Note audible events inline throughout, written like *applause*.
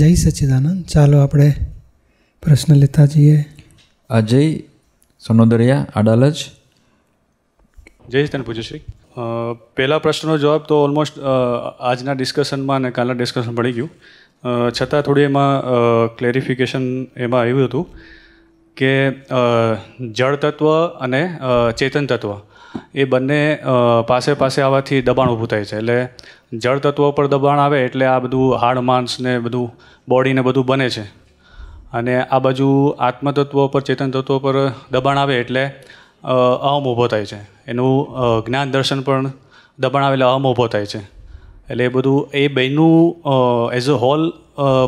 જય સચિદાનંદ ચાલો આપણે પ્રશ્ન લેતા જઈએ અજય સોનોદરિયા અડાલજ જય તને પૂછ્યું શ્રી પહેલા પ્રશ્નનો જવાબ તો ઓલમોસ્ટ આજના ડિસ્કશનમાં અને કાલના ડિસ્કશન મળી ગયું છતાં થોડી એમાં ક્લેરિફિકેશન એમાં આવ્યું હતું કે જળ તત્વ અને ચેતન તત્વ એ બંને પાસે પાસે આવવાથી દબાણ ઊભું થાય છે એટલે જળ તત્વો પર દબાણ આવે એટલે આ બધું હાડ માંસ ને બધું બોડીને બધું બને છે અને આ બાજુ આત્મતત્વો પર ચેતન તત્વો પર દબાણ આવે એટલે અહમ ઊભો થાય છે એનું જ્ઞાન દર્શન પણ દબાણ આવેલા અહમ ઊભો થાય છે એટલે એ બધું એ બેનું એઝ અ હોલ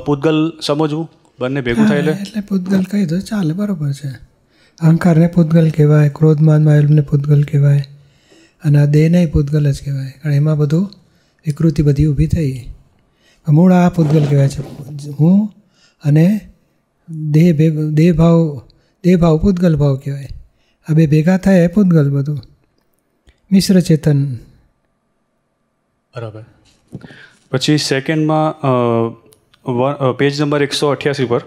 પૂતગલ સમજવું બંને ભેગું થાય એટલે એટલે પૂતગલ કહી દો ચાલે બરાબર છે અહંકારને પૂતગલ કહેવાય ક્રોધમાનમાં એમને પૂતગલ કહેવાય અને આ દેહને પૂતગલ જ કહેવાય કારણ એમાં બધું વિકૃતિ બધી ઊભી થઈ મૂળ આ પૂતગલ કહેવાય છે હું અને દેહ ભેગ દેહભાવ ભાવ પૂતગલ ભાવ કહેવાય આ બે ભેગા થાય એ પૂતગલ બધું મિશ્ર ચેતન બરાબર પછી સેકન્ડમાં પેજ નંબર એકસો અઠ્યાસી પર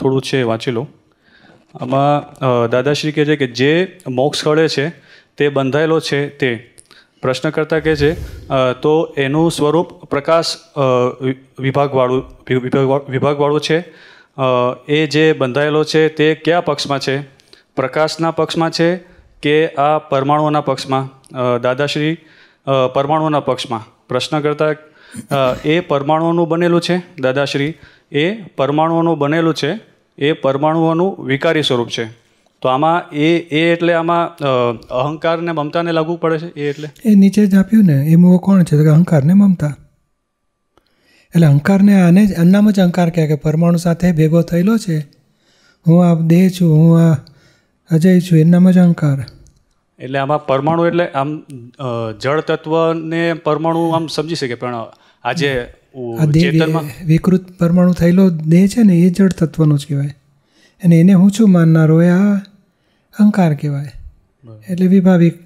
થોડું છે વાંચી લો આમાં દાદાશ્રી કહે છે કે જે મોક્ષ સ્થળે છે તે બંધાયેલો છે તે પ્રશ્ન પ્રશ્નકર્તા કહે છે તો એનું સ્વરૂપ પ્રકાશ વિભાગવાળું વિભાગવાળું છે એ જે બંધાયેલો છે તે કયા પક્ષમાં છે પ્રકાશના પક્ષમાં છે કે આ પરમાણુઓના પક્ષમાં દાદાશ્રી પરમાણુઓના પક્ષમાં પ્રશ્ન કરતા એ પરમાણુઓનું બનેલું છે દાદાશ્રી એ પરમાણુઓનું બનેલું છે એ પરમાણુઓનું વિકારી સ્વરૂપ છે તો આમાં એ એ એટલે આમાં અહંકારને મમતાને લાગવું પડે છે એ એટલે એ નીચે જ આપ્યું ને એ મૂવો કોણ છે તો કે અહંકારને મમતા એટલે અહંકારને આને જ અન્નામ જ અહંકાર કહે કે પરમાણુ સાથે ભેગો થયેલો છે હું આ દેહ છું હું આ અજય છું એનામ જ અહંકાર એટલે આમાં પરમાણુ એટલે આમ જળ તત્વને પરમાણુ આમ સમજી શકે પણ આજે આ દેહ વિકૃત પરમાણુ થયેલો દેહ છે ને એ જળ તત્વનો જ કહેવાય અને એને હું છું માનનારો એ આ અહંકાર કહેવાય એટલે વિભાવિક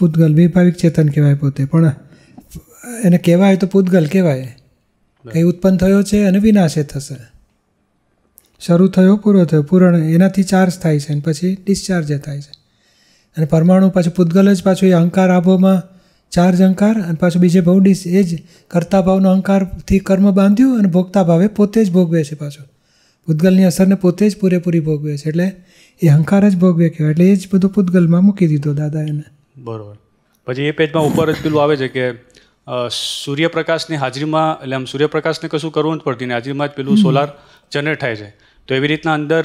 પૂતગલ વિભાવિક ચેતન કહેવાય પોતે પણ એને કહેવાય તો પૂતગલ કહેવાય કંઈ ઉત્પન્ન થયો છે અને વિનાશે થશે શરૂ થયો પૂરો થયો પૂરણ એનાથી ચાર્જ થાય છે અને પછી ડિસ્ચાર્જ થાય છે અને પરમાણુ પાછું પૂતગલ જ પાછું એ અહંકાર આભોમાં ચાર્જ અહંકાર અને પાછું બીજે બહુ ડિસ એ જ કરતા ભાવનો અહંકારથી કર્મ બાંધ્યું અને ભોગતા ભાવે પોતે જ ભોગવે છે પાછું ભૂતગલની અસરને પોતે જ પૂરેપૂરી ભોગવે છે એટલે એ અહંકાર જ ભોગવે કહેવાય એટલે એ જ બધું ભૂતગલમાં મૂકી દીધો દાદા એને બરોબર પછી એ પેજમાં ઉપર જ પેલું આવે છે કે સૂર્યપ્રકાશની હાજરીમાં એટલે આમ સૂર્યપ્રકાશને કશું કરવું જ પડતી ને હાજરીમાં જ પેલું સોલાર જનરેટ થાય છે તો એવી રીતના અંદર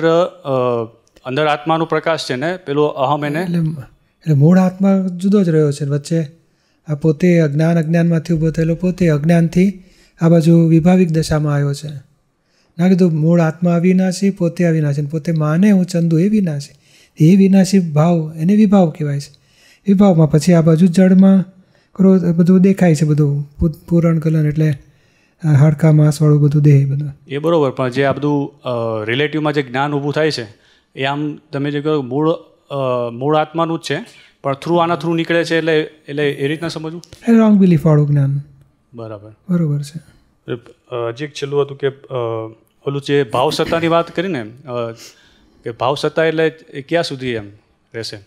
અંદર આત્માનો પ્રકાશ છે ને પેલો અહમ એને એટલે મૂળ આત્મા જુદો જ રહ્યો છે વચ્ચે આ પોતે અજ્ઞાન અજ્ઞાનમાંથી ઊભો થયેલો પોતે અજ્ઞાનથી આ બાજુ વિભાવિક દશામાં આવ્યો છે ના કીધું મૂળ આત્મા અવિનાશી પોતે અવિનાશી પોતે માને હું ચંદુ એ વિનાશી એ વિનાશી ભાવ એને વિભાવ કહેવાય છે વિભાવમાં પછી આ બાજુ જળમાં કરો બધું દેખાય છે બધું પૂરણ કલન એટલે હાડકા માંસવાળું બધું દેહ બધું એ બરાબર પણ જે આ બધું રિલેટિવમાં જે જ્ઞાન ઊભું થાય છે એ આમ તમે જે કહો મૂળ મૂળ આત્માનું જ છે પણ થ્રુ આના થ્રુ નીકળે છે એટલે એટલે એ રીતના સમજવું એટલે રોંગ બિલીફવાળું જ્ઞાન બરાબર બરાબર છે જે છેલ્લું હતું કે ઓલું જે ભાવ સત્તાની વાત કરીને કે ભાવ સત્તા એટલે ક્યાં સુધી એમ રહેશે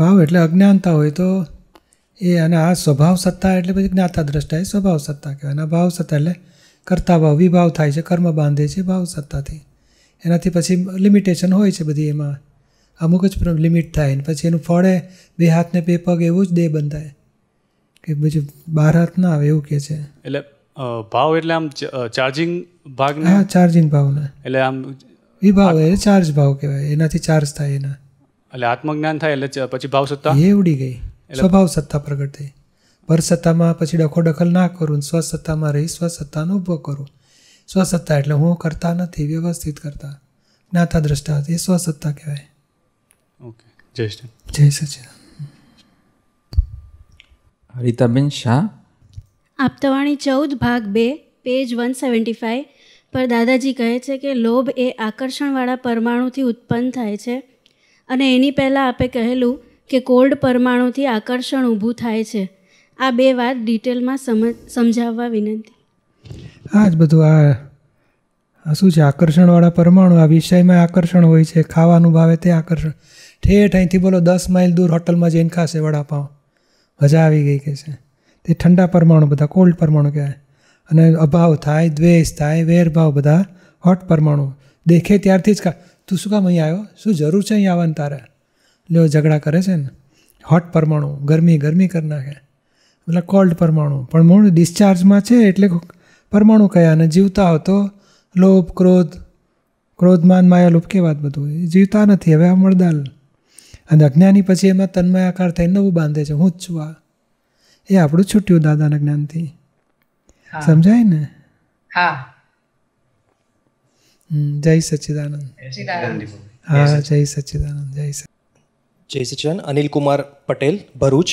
ભાવ એટલે અજ્ઞાનતા હોય તો એ અને આ સ્વભાવ સત્તા એટલે પછી જ્ઞાતા દ્રષ્ટા એ સ્વભાવ સત્તા કહેવાય અને ભાવ સત્તા એટલે કરતા ભાવ વિભાવ થાય છે કર્મ બાંધે છે ભાવ સત્તાથી એનાથી પછી લિમિટેશન હોય છે બધી એમાં અમુક જ લિમિટ થાય ને પછી એનું ફળે બે હાથને બે પગ એવું જ દેહ બંધાય કે બીજું બાર હાથ ના આવે એવું કહે છે એટલે ભાવ એટલે આમ ચાર્જિંગ ભાગ હા ચાર્જિંગ ભાવના એટલે આમ એ ભાવ એ ચાર્જ ભાવ કહેવાય એનાથી ચાર્જ થાય એના એટલે આત્મજ્ઞાન થાય એટલે પછી ભાવ સત્તા એ ઉડી ગઈ સ્વભાવ સત્તા પ્રગટ થઈ પરસત્તામાં પછી ડખો દખલ ના કરું સ્વસત્તામાં રહી સ્વસત્તાનો ઉપભોગ કરું સ્વસત્તા એટલે હું કરતા નથી વ્યવસ્થિત કરતા જ્ઞાતા દ્રષ્ટા એ સ્વસત્તા કહેવાય ઓકે જય શ્રી જય સચિદાન રીતાબેન શાહ આપતાવાણી ચૌદ ભાગ બે પેજ વન સેવન્ટી ફાઇવ પર દાદાજી કહે છે કે લોભ એ આકર્ષણવાળા પરમાણુથી ઉત્પન્ન થાય છે અને એની પહેલાં આપે કહેલું કે કોલ્ડ પરમાણુથી આકર્ષણ ઊભું થાય છે આ બે વાત ડિટેલમાં સમજ સમજાવવા વિનંતી આ જ બધું આ શું છે આકર્ષણવાળા પરમાણુ આ વિષયમાં આકર્ષણ હોય છે ખાવાનું ભાવે તે આકર્ષણ ઠેઠ અહીંથી બોલો દસ માઇલ દૂર હોટલમાં જઈને ખાશે વડાપાઉં મજા આવી ગઈ કે છે તે ઠંડા પરમાણુ બધા કોલ્ડ પરમાણુ કહેવાય અને અભાવ થાય દ્વેષ થાય વેરભાવ બધા હોટ પરમાણુ દેખે ત્યારથી જ કા તું શું કામ અહીં આવ્યો શું જરૂર છે અહીં આવવાનું તારે લ્યો ઝઘડા કરે છે ને હોટ પરમાણુ ગરમી ગરમી કરી નાખે એટલે કોલ્ડ પરમાણુ પણ મૂળ ડિસ્ચાર્જમાં છે એટલે પરમાણુ કયા અને જીવતા હો તો લોભ ક્રોધ ક્રોધમાન માયા લોભ કે વાત બધું એ જીવતા નથી હવે આ મળદાલ અને અજ્ઞાની પછી એમાં તન્મયાકાર થઈને નવું બાંધે છે હું જ છું આ એ આપણું છૂટ્યું દાદાના જ્ઞાનથી સમજાય ને હા જય સચ્ચિદાનંદ હા જય સચ્ચિદાનંદ જય જય સચ્ચિદાનંદ અનિલ કુમાર પટેલ ભરૂચ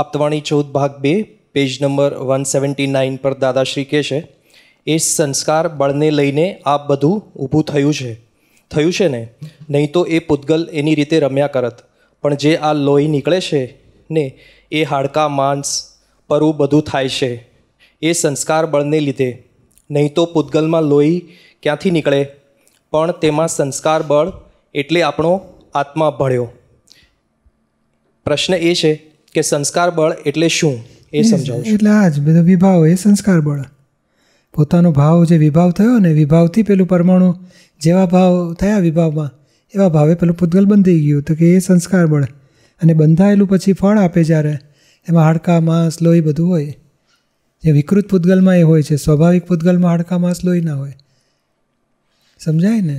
આપતવાણી ચૌદ ભાગ બે page number one seventy nine પર દાદાશ્રી કહે છે એ સંસ્કાર બળને લઈને આ બધું ઊભું થયું છે થયું છે ને નહીં તો એ પૂતગલ એની રીતે રમ્યા કરત પણ જે આ લોહી નીકળે છે ને એ હાડકાં માંસ પરવું બધું થાય છે એ સંસ્કાર બળને લીધે નહીં તો પૂતગલમાં લોહી ક્યાંથી નીકળે પણ તેમાં સંસ્કાર બળ એટલે આપણો આત્મા ભળ્યો પ્રશ્ન એ છે કે સંસ્કાર બળ એટલે શું એ સમજાવું એટલે આ જ બધો વિભાવ એ સંસ્કાર બળ પોતાનો ભાવ જે વિભાવ થયો ને વિભાવથી પેલું પરમાણુ જેવા ભાવ થયા વિભાવમાં એવા ભાવે પેલું પૂતગલ થઈ ગયું તો કે એ સંસ્કાર બળ અને બંધાયેલું પછી ફળ આપે જ્યારે એમાં હાડકા માંસ લોહી બધું હોય જે વિકૃત પૂતગલમાં એ હોય છે સ્વાભાવિક પૂતગલમાં હાડકા માંસ લોહી ના હોય સમજાય ને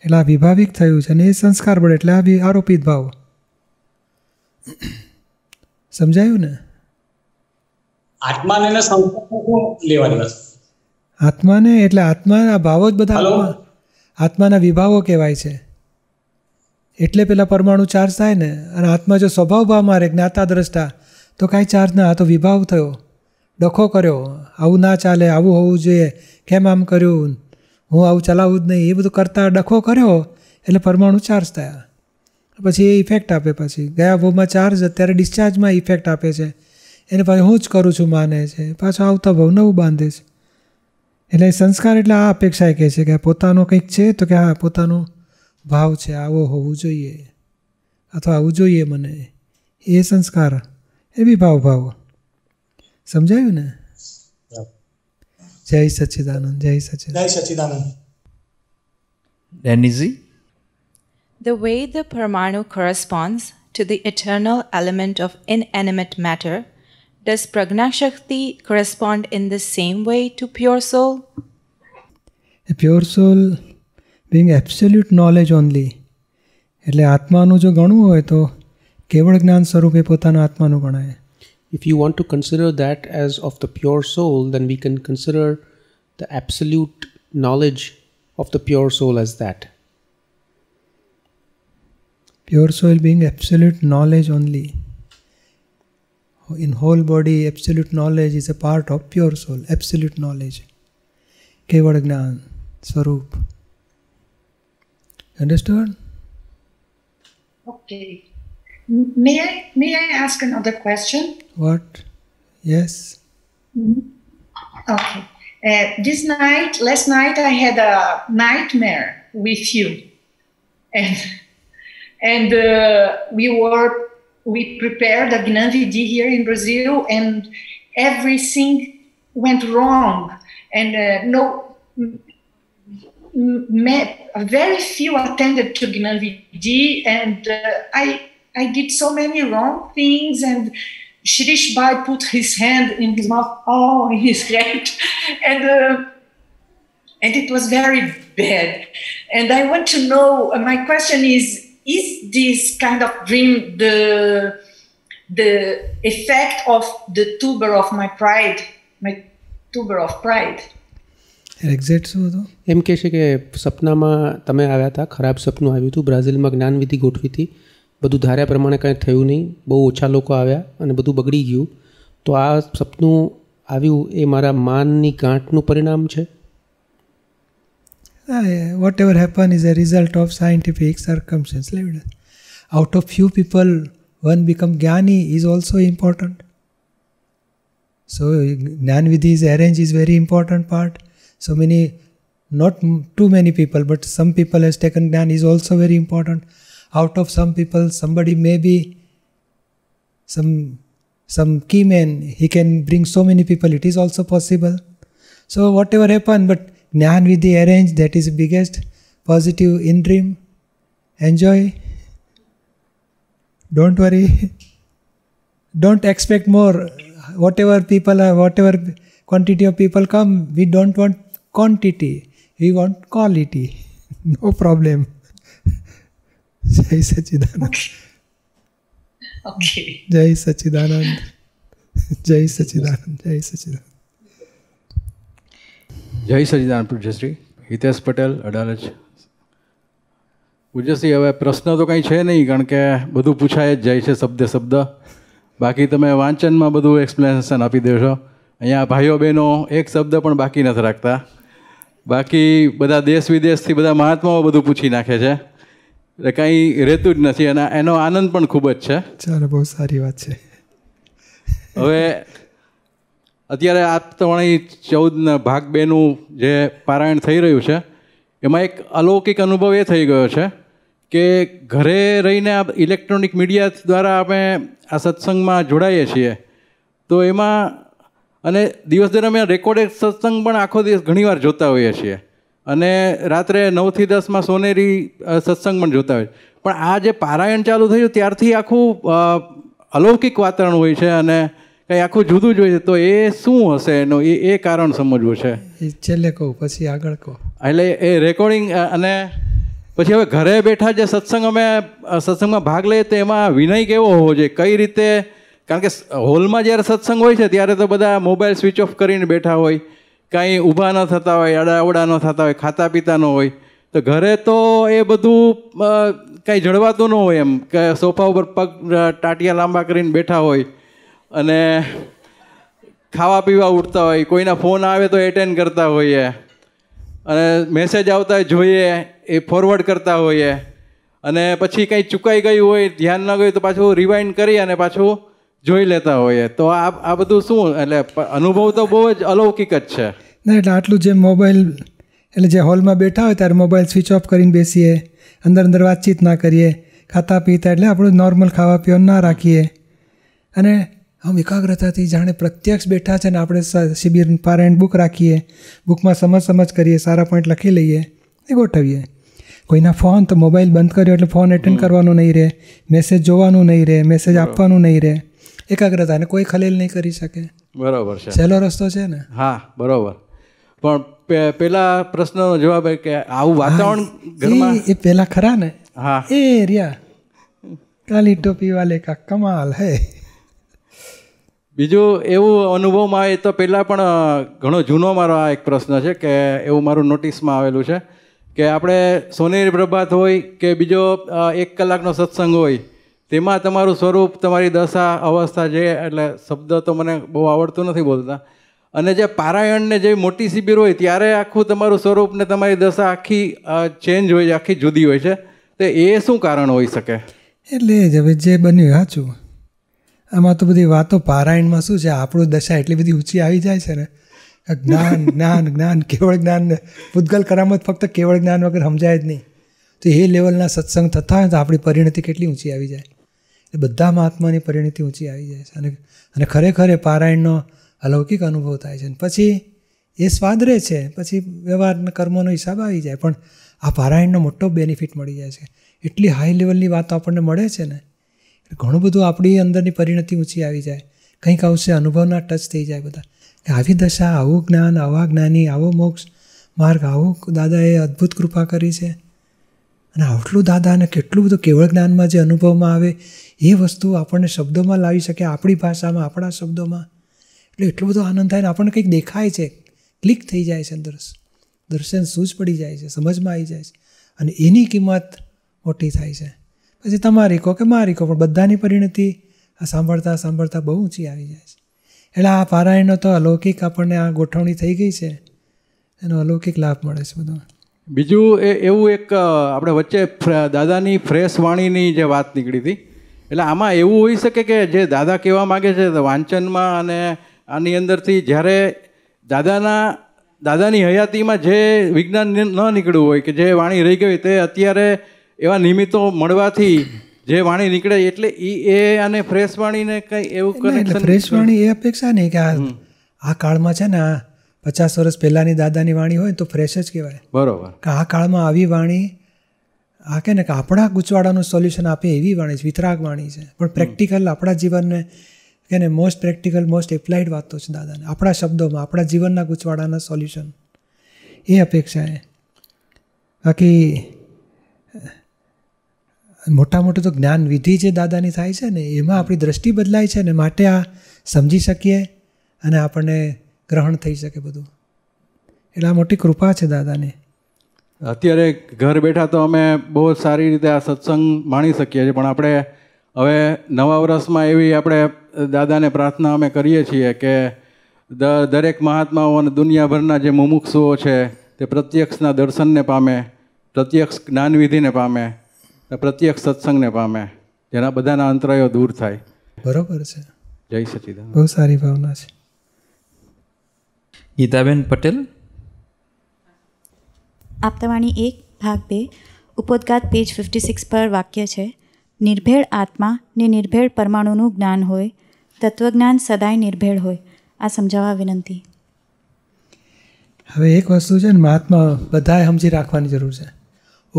એટલે આ વિભાવિક થયું છે અને એ સંસ્કાર પડે એટલે આ આરોપિત ભાવ સમજાયું ને આત્માને લેવાની આત્માને એટલે આત્માના ભાવો જ બધા આત્માના વિભાવો કહેવાય છે એટલે પેલા પરમાણુ ચાર્જ થાય ને અને હાથમાં જો સ્વભાવ ભાવ મારે જ્ઞાતા દ્રષ્ટા તો કાંઈ ચાર્જ ના આ તો વિભાવ થયો ડખો કર્યો આવું ના ચાલે આવું હોવું જોઈએ કેમ આમ કર્યું હું આવું ચલાવું જ નહીં એ બધું કરતાં ડખો કર્યો એટલે પરમાણુ ચાર્જ થયા પછી એ ઇફેક્ટ આપે પછી ગયા ભાવમાં ચાર્જ અત્યારે ડિસ્ચાર્જમાં ઇફેક્ટ આપે છે એને પાછું હું જ કરું છું માને છે પાછો આવતા ભાવ નવું બાંધે છે એટલે સંસ્કાર એટલે આ અપેક્ષા કહે છે કે પોતાનો કંઈક છે તો કે હા પોતાનું भाव से आहो होऊ જોઈએ अथवा ऊ જોઈએ મને એ સંસ્કાર એ બી ભાવ ભાવ સમજાયું ને જય સચ્ચિદાનંદ જય સચ્ચિદાનંદ જય સચ્ચિદાનંદ the way the paramanu corresponds to the eternal エレ मेंट of inanimate matter does pragna shakti correspond in the same way to pure soul the pure soul being absolute knowledge only એટલે આત્માનું જો ગણવું હોય તો કેવળ જ્ઞાન સ્વરૂપે પોતાના આત્માનું ગણાય if you want to consider that as of the pure soul then we can consider the absolute knowledge of the pure soul as that pure soul being absolute knowledge only in whole body absolute knowledge is a part of pure soul absolute knowledge kevad જ્ઞાન સ્વરૂપ Understood? Okay. May I may I ask another question? What? Yes. Mm-hmm. Okay. Uh, this night, last night, I had a nightmare with you, and and uh, we were we prepared a Gnanvidi here in Brazil, and everything went wrong, and uh, no very few attended to GNVD, and uh, I I did so many wrong things and. Shirish Bai put his hand in his mouth, oh, in his head, and uh, and it was very bad. And I want to know. Uh, my question is: Is this kind of dream the the effect of the tuber of my pride, my tuber of pride? Exact શું હતું એમ કહે છે કે સપનામાં તમે આવ્યા હતા ખરાબ સપનું આવ્યું હતું બ્રાઝિલમાં જ્ઞાનવિધિ ગોઠવી હતી બધું ધાર્યા પ્રમાણે કંઈ થયું નહીં બહુ ઓછા લોકો આવ્યા અને બધું બગડી ગયું તો આ સપનું આવ્યું એ મારા માનની ગાંઠનું પરિણામ છે whatever happen is a result of scientific circumstances leaved out of few people one become gnani is also important so Gnanvidhi is arrange is very important part So many, not too many people, but some people has taken Jnana is also very important. Out of some people, somebody may be some some key man, he can bring so many people. It is also possible. So whatever happen, but Jnana with the arrange, that is biggest positive in dream. Enjoy. Don't worry. *laughs* don't expect more whatever people are whatever quantity of people come we don't want quantity, we want quality. *laughs* no problem. *laughs* Jai Sachidanand. Okay. Jai Sachidanand. Jai Sachidanand. Jai Sachidanand. જય સચિદાન પૂજ્યશ્રી હિતેશ પટેલ અડાલજ પૂજ્યશ્રી હવે પ્રશ્ન તો કંઈ છે નહીં કારણ કે બધું પૂછાય જ જાય છે શબ્દ શબ્દ બાકી તમે વાંચનમાં બધું એક્સપ્લેનેશન આપી દેશો અહીંયા ભાઈઓ બહેનો એક શબ્દ પણ બાકી નથી રાખતા બાકી બધા દેશ વિદેશથી બધા મહાત્માઓ બધું પૂછી નાખે છે એટલે કંઈ રહેતું જ નથી અને એનો આનંદ પણ ખૂબ જ છે ચાલો બહુ સારી વાત છે હવે અત્યારે આ ત્રણેય ચૌદના ભાગ બેનું જે પારાયણ થઈ રહ્યું છે એમાં એક અલૌકિક અનુભવ એ થઈ ગયો છે કે ઘરે રહીને આ ઇલેક્ટ્રોનિક મીડિયા દ્વારા આપણે આ સત્સંગમાં જોડાઈએ છીએ તો એમાં અને દિવસ દરમિયાન રેકોર્ડેડ સત્સંગ પણ આખો દિવસ ઘણીવાર જોતા હોઈએ છીએ અને રાત્રે નવથી દસમાં સોનેરી સત્સંગ પણ જોતા હોય પણ આ જે પારાયણ ચાલુ થયું ત્યારથી આખું અલૌકિક વાતાવરણ હોય છે અને કંઈ આખું જુદું જ હોય છે તો એ શું હશે એનું એ એ કારણ સમજવું છે એ છેલ્લે કહું પછી આગળ કહો એટલે એ રેકોર્ડિંગ અને પછી હવે ઘરે બેઠા જે સત્સંગ અમે સત્સંગમાં ભાગ લઈએ તો એમાં વિનય કેવો હોવો જોઈએ કઈ રીતે કારણ કે હોલમાં જ્યારે સત્સંગ હોય છે ત્યારે તો બધા મોબાઈલ સ્વિચ ઓફ કરીને બેઠા હોય કાંઈ ઊભા ન થતા હોય અડાવડા ન થતા હોય ખાતા પીતા ન હોય તો ઘરે તો એ બધું કાંઈ જળવાતું ન હોય એમ કે સોફા ઉપર પગ ટાટિયા લાંબા કરીને બેઠા હોય અને ખાવા પીવા ઉઠતા હોય કોઈના ફોન આવે તો એટેન્ડ કરતા હોઈએ અને મેસેજ આવતા જોઈએ એ ફોરવર્ડ કરતા હોઈએ અને પછી કંઈ ચૂકાઈ ગયું હોય ધ્યાન ન ગયું તો પાછું રિવાઇન્ડ કરી અને પાછું જોઈ લેતા હોઈએ તો આ આ બધું શું એટલે અનુભવ તો બહુ જ અલૌકિક જ છે ના એટલે આટલું જે મોબાઈલ એટલે જે હોલમાં બેઠા હોય ત્યારે મોબાઈલ સ્વિચ ઓફ કરીને બેસીએ અંદર અંદર વાતચીત ના કરીએ ખાતા પીતા એટલે આપણું નોર્મલ ખાવા પીવા ના રાખીએ અને આમ એકાગ્રતાથી જાણે પ્રત્યક્ષ બેઠા છે ને આપણે શિબિર એન્ડ બુક રાખીએ બુકમાં સમજ સમજ કરીએ સારા પોઈન્ટ લખી લઈએ એ ગોઠવીએ કોઈના ફોન તો મોબાઈલ બંધ કર્યો એટલે ફોન એટેન્ડ કરવાનો નહીં રહે મેસેજ જોવાનું નહીં રહે મેસેજ આપવાનું નહીં રહે એકાગ્રતાને કોઈ ખલેલ નહીં કરી શકે બરાબર છે સહેલો રસ્તો છે ને હા બરાબર પણ પેલા પ્રશ્નનો જવાબ એ કે આવું વાતાવરણ ઘરમાં એ પેલા ખરા ને હા એ રિયા કાલી ટોપી વાલે કા કમાલ હે બીજું એવું અનુભવમાં આવે તો પહેલાં પણ ઘણો જૂનો મારો આ એક પ્રશ્ન છે કે એવું મારું નોટિસમાં આવેલું છે કે આપણે સોનેરી પ્રભાત હોય કે બીજો એક કલાકનો સત્સંગ હોય તેમાં તમારું સ્વરૂપ તમારી દશા અવસ્થા જે એટલે શબ્દ તો મને બહુ આવડતું નથી બોલતા અને જે પારાયણને જે મોટી શિબિર હોય ત્યારે આખું તમારું સ્વરૂપ ને તમારી દશા આખી ચેન્જ હોય છે આખી જુદી હોય છે તો એ શું કારણ હોઈ શકે એટલે જ હવે જે બન્યું સાચું આમાં તો બધી વાતો પારાયણમાં શું છે આપણું દશા એટલી બધી ઊંચી આવી જાય છે ને જ્ઞાન *laughs* જ્ઞાન જ્ઞાન કેવળ જ્ઞાન પૂતગલ કરામત ફક્ત કેવળ જ્ઞાન વગર સમજાય જ નહીં તો એ લેવલના સત્સંગ થતા હોય તો આપણી પરિણતિ કેટલી ઊંચી આવી જાય એ બધા મહાત્માની પરિણતિ ઊંચી આવી જાય છે અને અને ખરેખર એ પારાયણનો અલૌકિક અનુભવ થાય છે અને પછી એ સ્વાદ રહે છે પછી વ્યવહારના કર્મોનો હિસાબ આવી જાય પણ આ પારાયણનો મોટો બેનિફિટ મળી જાય છે એટલી હાઈ લેવલની વાતો આપણને મળે છે ને ઘણું બધું આપણી અંદરની પરિણતિ ઊંચી આવી જાય કંઈક આવશે અનુભવના ટચ થઈ જાય બધા કે આવી દશા આવું જ્ઞાન આવા જ્ઞાની આવો મોક્ષ માર્ગ આવું દાદાએ અદ્ભુત કૃપા કરી છે અને આટલું દાદાને કેટલું બધું કેવળ જ્ઞાનમાં જે અનુભવમાં આવે એ વસ્તુ આપણને શબ્દોમાં લાવી શકે આપણી ભાષામાં આપણા શબ્દોમાં એટલે એટલો બધો આનંદ થાય ને આપણને કંઈક દેખાય છે ક્લિક થઈ જાય છે અંદર દર્શન સૂઝ પડી જાય છે સમજમાં આવી જાય છે અને એની કિંમત મોટી થાય છે પછી તમારી કહો કે મારી કહો પણ બધાની પરિણતિ આ સાંભળતા સાંભળતા બહુ ઊંચી આવી જાય છે એટલે આ પારાયણનો તો અલૌકિક આપણને આ ગોઠવણી થઈ ગઈ છે એનો અલૌકિક લાભ મળે છે બધો બીજું એ એવું એક આપણે વચ્ચે દાદાની ફ્રેશ વાણીની જે વાત નીકળી હતી એટલે આમાં એવું હોઈ શકે કે જે દાદા કહેવા માગે છે વાંચનમાં અને આની અંદરથી જ્યારે દાદાના દાદાની હયાતીમાં જે વિજ્ઞાન ન નીકળ્યું હોય કે જે વાણી રહી ગઈ તે અત્યારે એવા નિમિત્તો મળવાથી જે વાણી નીકળે એટલે એ એ અને ફ્રેશ વાણીને કંઈ એવું કનેક્શન ફ્રેશ વાણી એ અપેક્ષા નહીં કે આ કાળમાં છે ને પચાસ વર્ષ પહેલાંની દાદાની વાણી હોય તો ફ્રેશ જ કહેવાય બરોબર કે આ કાળમાં આવી વાણી આ કે ને કે આપણા ગૂંચવાડાનું સોલ્યુશન આપે એવી વાણી છે વિતરાગ વાણી છે પણ પ્રેક્ટિકલ આપણા જીવનને કે ને મોસ્ટ પ્રેક્ટિકલ મોસ્ટ એપ્લાઇડ વાતો છે દાદાને આપણા શબ્દોમાં આપણા જીવનના ગૂંચવાડાના સોલ્યુશન એ અપેક્ષા એ બાકી મોટા મોટું તો જ્ઞાન વિધિ જે દાદાની થાય છે ને એમાં આપણી દ્રષ્ટિ બદલાય છે ને માટે આ સમજી શકીએ અને આપણને ગ્રહણ થઈ શકે બધું એટલે આ મોટી કૃપા છે દાદાની અત્યારે ઘર બેઠા તો અમે બહુ જ સારી રીતે આ સત્સંગ માણી શકીએ છીએ પણ આપણે હવે નવા વર્ષમાં એવી આપણે દાદાને પ્રાર્થના અમે કરીએ છીએ કે દ દરેક મહાત્માઓ અને દુનિયાભરના જે મુમુક્ષુઓ છે તે પ્રત્યક્ષના દર્શનને પામે પ્રત્યક્ષ જ્ઞાનવિધિને પામે પ્રત્યક્ષ સત્સંગને પામે જેના બધાના અંતરાયો દૂર થાય બરોબર છે જય સચિદાન બહુ સારી ભાવના છે ગીતાબેન પટેલ આપતાવાણી એક ભાગ બે ઉપોદગાત પેજ ફિફ્ટી સિક્સ પર વાક્ય છે નિર્ભેળ આત્મા ને નિર્ભેળ પરમાણુનું જ્ઞાન હોય તત્વજ્ઞાન સદાય નિર્ભેળ હોય આ સમજાવવા વિનંતી હવે એક વસ્તુ છે ને મહાત્મા બધાએ સમજી રાખવાની જરૂર છે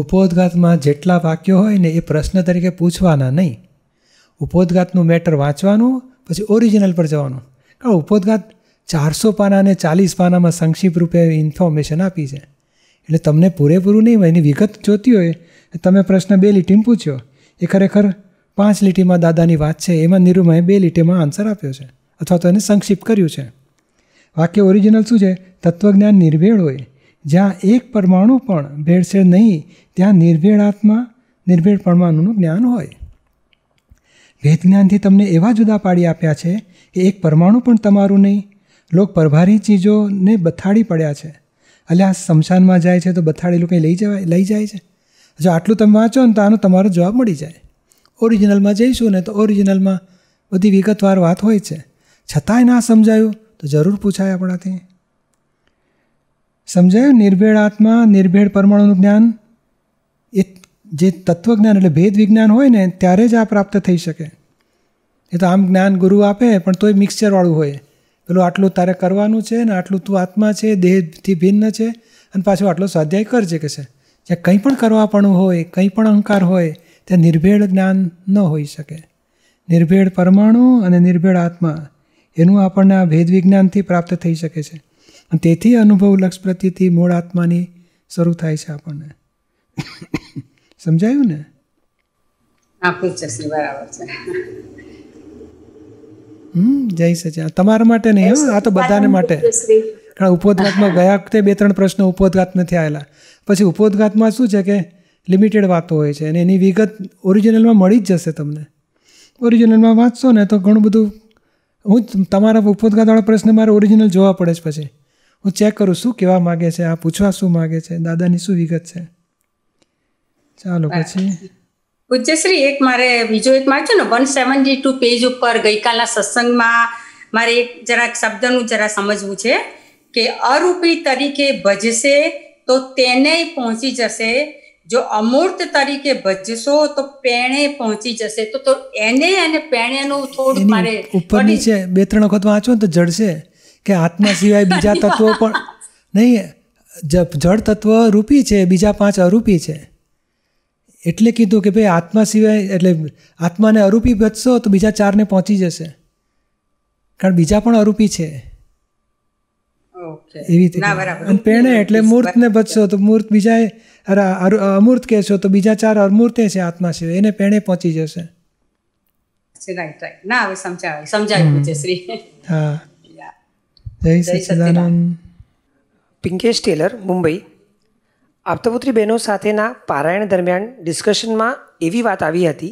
ઉપોદઘાતમાં જેટલા વાક્યો હોય ને એ પ્રશ્ન તરીકે પૂછવાના નહીં ઉપોદઘાતનું મેટર વાંચવાનું પછી ઓરિજિનલ પર જવાનું કારણ ઉપોદઘાત ચારસો પાના અને ચાલીસ પાનામાં સંક્ષિપ્ત રૂપે ઇન્ફોર્મેશન આપી છે એટલે તમને પૂરેપૂરું નહીં હોય એની વિગત જોતી હોય તમે પ્રશ્ન બે લીટીમાં પૂછ્યો એ ખરેખર પાંચ લીટીમાં દાદાની વાત છે એમાં નિરૂમાએ બે લીટીમાં આન્સર આપ્યો છે અથવા તો એને સંક્ષિપ્ત કર્યું છે વાક્ય ઓરિજિનલ શું છે તત્વજ્ઞાન નિર્ભેળ હોય જ્યાં એક પરમાણુ પણ ભેળસેળ નહીં ત્યાં નિર્ભેળ આત્મા નિર્ભેળ પરમાણુનું જ્ઞાન હોય ભેદ જ્ઞાનથી તમને એવા જુદા પાડી આપ્યા છે કે એક પરમાણુ પણ તમારું નહીં લોક પરભારી ચીજોને બથાડી પડ્યા છે એટલે આ સ્મશાનમાં જાય છે તો બથાડેલું કંઈ લઈ જવાય લઈ જાય છે જો આટલું તમે વાંચો ને તો આનો તમારો જવાબ મળી જાય ઓરિજિનલમાં જઈશું ને તો ઓરિજિનલમાં બધી વિગતવાર વાત હોય છે છતાંય ના સમજાયું તો જરૂર પૂછાય આપણાથી સમજાયું નિર્ભેળ આત્મા નિર્ભેળ પરમાણુનું જ્ઞાન એ જે તત્વજ્ઞાન એટલે ભેદ વિજ્ઞાન હોય ને ત્યારે જ આ પ્રાપ્ત થઈ શકે એ તો આમ જ્ઞાન ગુરુ આપે પણ તોય મિક્સચરવાળું હોય પેલું આટલું તારે કરવાનું છે ને આટલું તું આત્મા છે દેહથી ભિન્ન છે અને પાછો આટલો સ્વાધ્યાય કરજે કે છે જ્યાં કંઈ પણ કરવાપણું હોય કંઈ પણ અહંકાર હોય ત્યાં નિર્ભેળ જ્ઞાન ન હોઈ શકે નિર્ભેળ પરમાણુ અને નિર્ભેળ આત્મા એનું આપણને આ ભેદ વિજ્ઞાનથી પ્રાપ્ત થઈ શકે છે અને તેથી અનુભવ લક્ષ પ્રત્યેથી મૂળ આત્માની શરૂ થાય છે આપણને *coughs* સમજાયું ને બરાબર છે હમ જય સચિદાન તમારા માટે નહીં આ તો બધાને માટે કારણ ઉપોદઘાતમાં ગયા વખતે બે ત્રણ પ્રશ્નો ઉપોદઘાત નથી આવેલા પછી ઉપોદઘાતમાં શું છે કે લિમિટેડ વાતો હોય છે અને એની વિગત ઓરિજિનલમાં મળી જ જશે તમને ઓરિજિનલમાં વાંચશો ને તો ઘણું બધું હું તમારા ઉપોદઘાતવાળા પ્રશ્ન મારે ઓરિજિનલ જોવા પડે છે પછી હું ચેક કરું શું કહેવા માગે છે આ પૂછવા શું માગે છે દાદાની શું વિગત છે ચાલો પછી ઉચ્ચશ્રી એક મારે બીજો એક માર્યો ને વન સેવન્ટી ટુ પેજ ઉપર ગઈકાલના સત્સંગમાં મારે એક જરાક શબ્દનું જરા સમજવું છે કે અરૂપી તરીકે ભજશે તો તેને પહોંચી જશે જો અમૂર્ત તરીકે ભજશો તો પેણે પહોંચી જશે તો તો એને અને પેણેનું થોડું મારે ઉપર નીચે બે ત્રણ વખત વાંચો ને તો જડશે કે આત્મા સિવાય બીજા *laughs* તત્વો પણ નહીં જડ તત્વ રૂપી છે બીજા પાંચ અરૂપી છે એટલે કીધું કે ભાઈ આત્મા સિવાય એટલે આત્માને અરૂપી બચશો તો બીજા ચારને પહોંચી જશે કારણ બીજા પણ અરૂપી છે એવી રીતે પેણે એટલે મૂર્તને બચશો તો મૂર્ત બીજા અમૂર્ત કહેશો તો બીજા ચાર અમૂર્તે છે આત્મા સિવાય એને પેણે પહોંચી જશે રાઈટ રાઈટ સમજાવ્યું છે શ્રી હા *laughs* જય સચિદાનંદ પિંકેશ ટેલર મુંબઈ આપતાપુત્રી બહેનો સાથેના પારાયણ દરમિયાન ડિસ્કશનમાં એવી વાત આવી હતી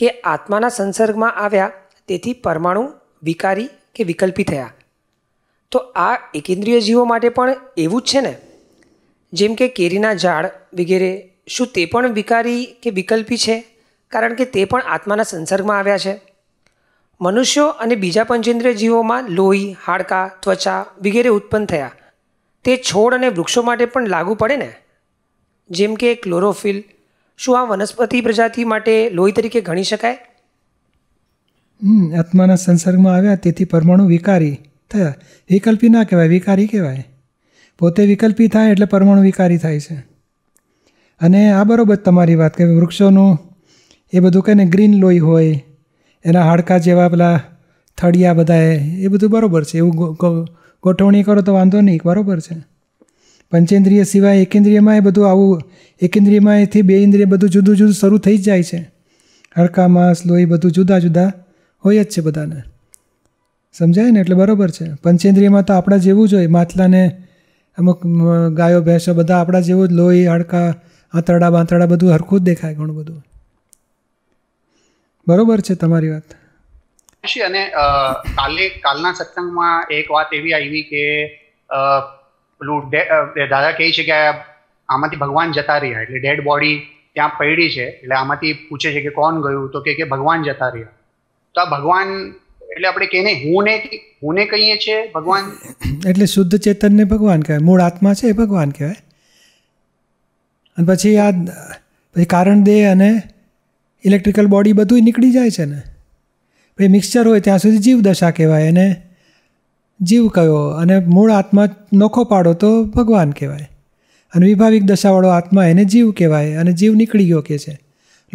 કે આત્માના સંસર્ગમાં આવ્યા તેથી પરમાણુ વિકારી કે વિકલ્પી થયા તો આ એકેન્દ્રીય જીવો માટે પણ એવું જ છે ને જેમ કે કેરીના ઝાડ વગેરે શું તે પણ વિકારી કે વિકલ્પી છે કારણ કે તે પણ આત્માના સંસર્ગમાં આવ્યા છે મનુષ્યો અને બીજા પંચેન્દ્રિય જીવોમાં લોહી હાડકાં ત્વચા વગેરે ઉત્પન્ન થયા તે છોડ અને વૃક્ષો માટે પણ લાગુ પડે ને જેમ કે ક્લોરોફિલ શું આ વનસ્પતિ પ્રજાતિ માટે લોહી તરીકે ગણી શકાય આત્માના સંસર્ગમાં આવ્યા તેથી પરમાણુ વિકારી થયા વિકલ્પી ના કહેવાય વિકારી કહેવાય પોતે વિકલ્પી થાય એટલે પરમાણુ વિકારી થાય છે અને આ બરાબર તમારી વાત કે વૃક્ષોનું એ બધું કહે ને ગ્રીન લોહી હોય એના હાડકા જેવા પેલા થળિયા બધા એ બધું બરાબર છે એવું ગોઠવણી કરો તો વાંધો નહીં બરાબર છે પંચેન્દ્રિય સિવાય એકેન્દ્રિયમાં એ બધું આવું એકેન્દ્રિયમાં એથી બે ઇન્દ્રિય બધું જુદું જુદું શરૂ થઈ જ જાય છે હડકા માંસ લોહી બધું જુદા જુદા હોય જ છે બધાને સમજાય ને એટલે બરાબર છે પંચેન્દ્રિયમાં તો આપણા જેવું જ હોય માથલાને અમુક ગાયો ભેંસો બધા આપણા જેવું જ લોહી હડકા આંતરડા બાંતરડા બધું હરખું જ દેખાય ઘણું બધું બરોબર છે તમારી વાત અને કાલે કાલના સત્સંગમાં એક વાત એવી આવી કે પેલું દાદા કહે છે કે આમાંથી ભગવાન જતા રહ્યા એટલે ડેડ બોડી ત્યાં પડી છે એટલે આમાંથી પૂછે છે કે કોણ ગયું તો કે કે ભગવાન જતા રહ્યા તો આ ભગવાન એટલે આપણે કેને હું ને હું ને કહીએ છીએ ભગવાન એટલે શુદ્ધ ચેતનને ભગવાન કહેવાય મૂળ આત્મા છે એ ભગવાન કહેવાય અને પછી આ પછી કારણ દેહ અને ઇલેક્ટ્રિકલ બોડી બધું નીકળી જાય છે ને પછી મિક્સચર હોય ત્યાં સુધી જીવદશા કહેવાય એને જીવ કયો અને મૂળ આત્મા નોખો પાડો તો ભગવાન કહેવાય અને વિભાવિક દશાવાળો આત્મા એને જીવ કહેવાય અને જીવ નીકળી ગયો કે છે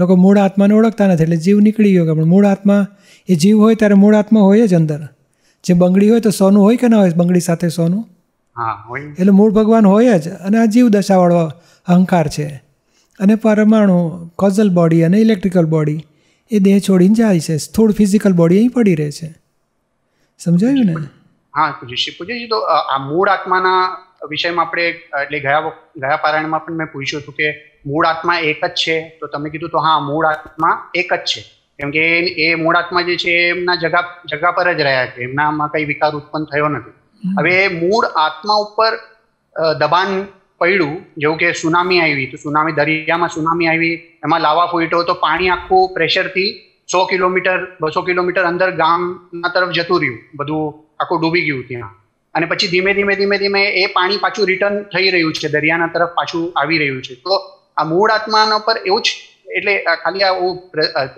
લોકો મૂળ આત્માને ઓળખતા નથી એટલે જીવ નીકળી ગયો કે પણ મૂળ આત્મા એ જીવ હોય ત્યારે મૂળ આત્મા હોય જ અંદર જે બંગડી હોય તો સોનું હોય કે ના હોય બંગડી સાથે સોનું એટલે મૂળ ભગવાન હોય જ અને આ જીવ દશાવાળો અહંકાર છે અને પરમાણુ કોઝલ બોડી અને ઇલેક્ટ્રિકલ બોડી એ દેહ છોડીને જાય છે સ્થૂળ ફિઝિકલ બોડી અહીં પડી રહે છે સમજાયું ને હા પૂછીશ પૂછીશ તો આ મૂળ આત્માના વિષયમાં આપણે એટલે ગયા ગયા પારાયણમાં પણ મેં પૂછ્યું હતું કે મૂળ આત્મા એક જ છે તો તમે કીધું તો હા મૂળ આત્મા એક જ છે કેમ કે એ મૂળ આત્મા જે છે એમના જગા જગા પર જ રહ્યા છે એમનામાં કઈ વિકાર ઉત્પન્ન થયો નથી હવે મૂળ આત્મા ઉપર દબાણ પડ્યું જેવું કે સુનામી આવી તો સુનામી દરિયામાં સુનામી આવી એમાં લાવા ફૂટ્યો તો પાણી આખું પ્રેશરથી સો કિલોમીટર બસો કિલોમીટર અંદર ગામના તરફ જતું રહ્યું બધું આખું ડૂબી ગયું ત્યાં અને પછી ધીમે ધીમે ધીમે ધીમે એ પાણી પાછું રિટર્ન થઈ રહ્યું છે દરિયાના તરફ પાછું આવી રહ્યું છે તો આ મૂળ આત્માના ઉપર એવું જ એટલે ખાલી આ હું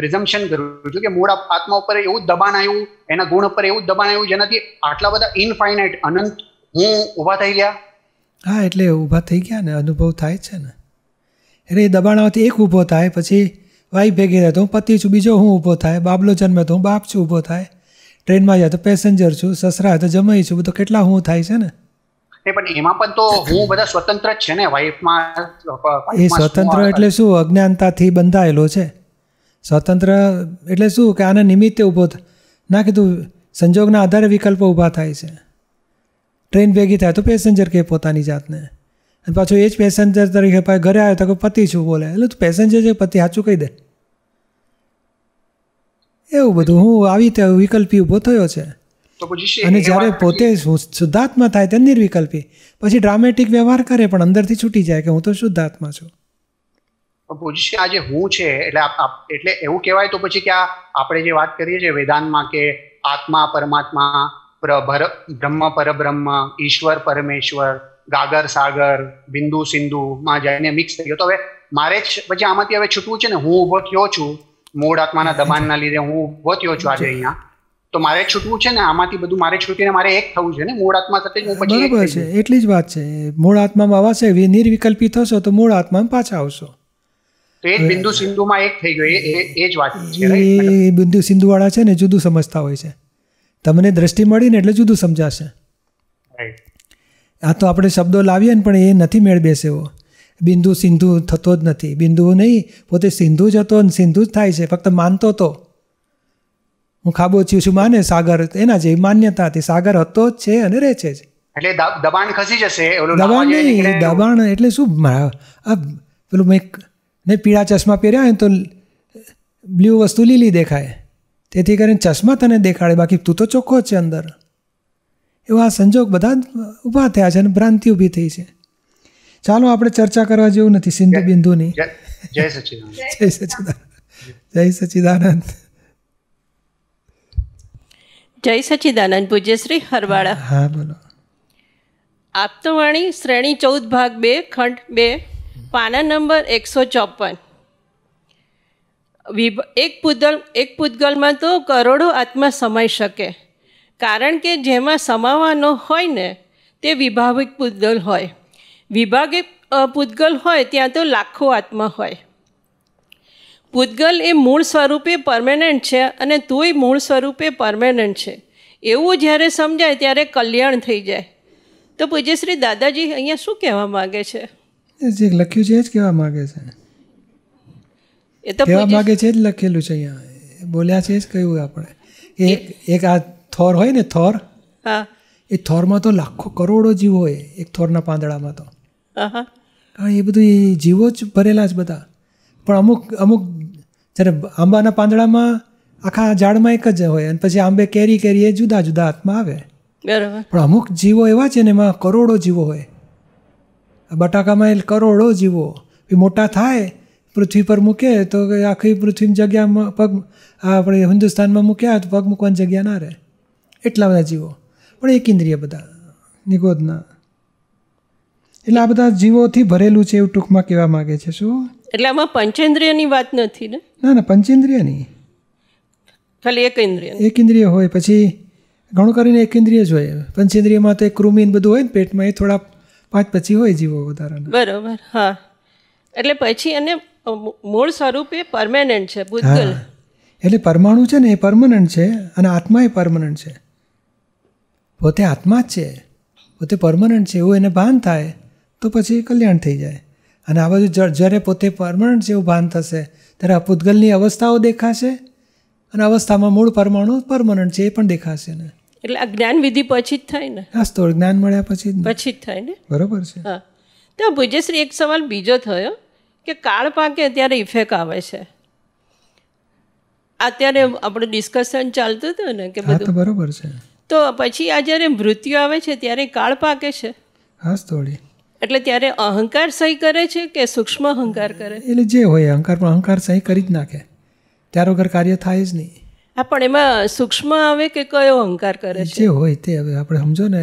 પ્રિઝમ્પશન કરું છું કે મૂળ આત્મા ઉપર એવું દબાણ આવ્યું એના ગુણ ઉપર એવું દબાણ આવ્યું જેનાથી આટલા બધા ઇનફાઇનાઇટ અનંત હું ઊભા થઈ ગયા હા એટલે ઊભા થઈ ગયા ને અનુભવ થાય છે ને એટલે એ દબાણાઓથી એક ઊભો થાય પછી વાઈ ભેગી થાય તો હું પતિ છું બીજો હું ઊભો થાય બાબલો જન્મે તો હું બાપ છું ઊભો થાય ટ્રેનમાં જાય તો પેસેન્જર છું સસરા તો જમાઈ છું બધું કેટલા હું થાય છે ને પણ એમાં પણ તો હું બધા સ્વતંત્ર છે ને વાઇફમાં એ સ્વતંત્ર એટલે શું અજ્ઞાનતાથી બંધાયેલો છે સ્વતંત્ર એટલે શું કે આને નિમિત્તે ઊભો ના કીધું સંજોગના આધારે વિકલ્પો ઊભા થાય છે ટ્રેન ભેગી થાય તો પેસેન્જર કે પોતાની જાતને અને પાછું એ જ પેસેન્જર તરીકે ઘરે આવ્યો તો પતિ છું બોલે એટલે તું પેસેન્જર છે પતિ સાચું કહી દે એવું બધું હું આવી રીતે વિકલ્પી ઊભો થયો છે અને જ્યારે પોતે શુદ્ધાત્મા થાય ત્યારે નિર્વિકલ્પી પછી ડ્રામેટિક વ્યવહાર કરે પણ અંદરથી છૂટી જાય કે હું તો શુદ્ધાત્મા છું પોઝિશન આજે હું છે એટલે એટલે એવું કહેવાય તો પછી કે આ આપણે જે વાત કરીએ છીએ વેદાંતમાં કે આત્મા પરમાત્મા બ્રહ્મ પરબ્રહ્મ ઈશ્વર પરમેશ્વર ગાગર સાગર બિંદુ સિંધુ માં જઈને મિક્સ થઈ ગયો તો હવે મારે જ પછી આમાંથી હવે છૂટવું છે ને હું ઊભો થયો છું મૂળ આત્માના દબાણના લીધે હું વત્યો છું આજે અહીંયા તો મારે છૂટવું છે ને આમાંથી બધું મારે છૂટીને મારે એક થવું છે ને મૂળ આત્મા સાથે હું પછી બરાબર છે એટલી જ વાત છે મૂળ આત્મામાં આવશે નિર્વિકલ્પી થશો તો મૂળ આત્મામાં પાછા આવશો તો એ બિંદુ સિંધુમાં એક થઈ ગયો એ એ જ વાત છે એ બિંદુ સિંધુવાળા છે ને જુદું સમજતા હોય છે તમને દ્રષ્ટિ મળીને એટલે જુદું સમજાશે આ તો આપણે શબ્દો લાવીએ ને પણ એ નથી મેળ બેસે એવો બિંદુ સિંધુ થતો જ નથી બિંદુ નહીં પોતે સિંધુ જ હતો અને સિંધુ જ થાય છે ફક્ત માનતો તો હું ખાબોચ્યું છું માને સાગર એના જે માન્યતા હતી સાગર હતો જ છે અને રહે છે એટલે દબાણ ખસી જશે દબાણ નહીં દબાણ એટલે શું આ પેલું મેં ને પીળા ચશ્મા પહેર્યા હોય તો બ્લ્યુ વસ્તુ લીલી દેખાય તેથી કરીને ચશ્મા તને દેખાડે બાકી તું તો ચોખ્ખો જ છે અંદર એવા સંજોગ બધા ઊભા થયા છે અને ભ્રાંતિ ઊભી થઈ છે ચાલો આપણે ચર્ચા કરવા જેવું નથી સિંધુ બિંદુની જય સચિદાનંદ જય સચિદાનંદ જય સચિદાનંદ જય સચિદાનંદ પૂજ્યશ્રી હરવાળા હા બોલો આપતવાણી શ્રેણી ચૌદ ભાગ બે ખંડ બે પાના નંબર એકસો ચોપન એક પૂતગલ એક પૂતગલમાં તો કરોડો આત્મા સમાઈ શકે કારણ કે જેમાં સમાવાનો હોય ને તે વિભાવિક પૂતગલ હોય વિભાગે પૂતગલ હોય ત્યાં તો લાખો આત્મા હોય પૂતગલ એ મૂળ સ્વરૂપે પરમેનન્ટ છે અને તોય મૂળ સ્વરૂપે પરમેનન્ટ છે એવું જ્યારે સમજાય ત્યારે કલ્યાણ થઈ જાય તો પૂજ્યશ્રી દાદાજી અહીંયા શું કહેવા માગે છે જે લખ્યું છે એ જ કહેવા માગે છે એ તો કહેવા માગે છે જ લખેલું છે અહીંયા બોલ્યા છે જ કહ્યું આપણે એક એક આ થોર હોય ને થોર હા એ થોરમાં તો લાખો કરોડો જીવ હોય એક થોરના પાંદડામાં તો હા એ બધું એ જીવો જ ભરેલા જ બધા પણ અમુક અમુક જ્યારે આંબાના પાંદડામાં આખા ઝાડમાં એક જ હોય અને પછી આંબે કેરી કેરી એ જુદા જુદા હાથમાં આવે બરાબર પણ અમુક જીવો એવા છે ને એમાં કરોડો જીવો હોય બટાકામાં એ કરોડો જીવો મોટા થાય પૃથ્વી પર મૂકે તો આખી પૃથ્વીની જગ્યામાં પગ આપણે હિન્દુસ્તાનમાં મૂક્યા તો પગ મૂકવાની જગ્યા ના રહે એટલા બધા જીવો પણ એક ઇન્દ્રિય બધા નિગોદના એટલે આ બધા જીવોથી ભરેલું છે એવું ટૂંકમાં કહેવા માગે છે શું એટલે આમાં પંચેન્દ્રિયની વાત નથી ને ના ના પંચેન્દ્રિયની ખાલી એક ઇન્દ્રિય એક ઇન્દ્રિય હોય પછી ઘણું કરીને એક ઇન્દ્રિય જ હોય પંચેન્દ્રિયમાં તો કૃમિન બધું હોય ને પેટમાં એ થોડા પાંચ પછી હોય જીવો વધારાના બરાબર હા એટલે પછી એને મૂળ સ્વરૂપે પરમેનન્ટ છે ભૂતગલ એટલે પરમાણુ છે ને એ પરમનન્ટ છે અને આત્મા એ પરમનન્ટ છે પોતે આત્મા જ છે પોતે પરમનન્ટ છે એવું એને ભાન થાય તો પછી કલ્યાણ થઈ જાય અને આ બધું જ્યારે પોતે પરમાણન્ટ જેવું ભાન થશે ત્યારે આ અવસ્થાઓ દેખાશે અને અવસ્થામાં મૂળ પરમાણુ પરમાનન્ટ છે એ પણ દેખાશે ને એટલે આ જ્ઞાન વિધિ પછી જ થાય ને હા તો જ્ઞાન મળ્યા પછી પછી જ થાય ને બરોબર છે હા તો પૂજ્યશ્રી એક સવાલ બીજો થયો કે કાળ પાકે ત્યારે ઇફેક્ટ આવે છે અત્યારે આપણે ડિસ્કશન ચાલતું હતું ને કે બધું બરોબર છે તો પછી આ જ્યારે મૃત્યુ આવે છે ત્યારે કાળ પાકે છે હા થોડી એટલે ત્યારે અહંકાર સહી કરે છે કે સૂક્ષ્મ અહંકાર કરે એટલે જે હોય અહંકાર પણ અહંકાર સહી કરી જ નાખે ત્યાર વગર કાર્ય થાય જ નહીં હા પણ એમાં સૂક્ષ્મ આવે કે કયો અહંકાર કરે જે હોય તે હવે આપણે સમજો ને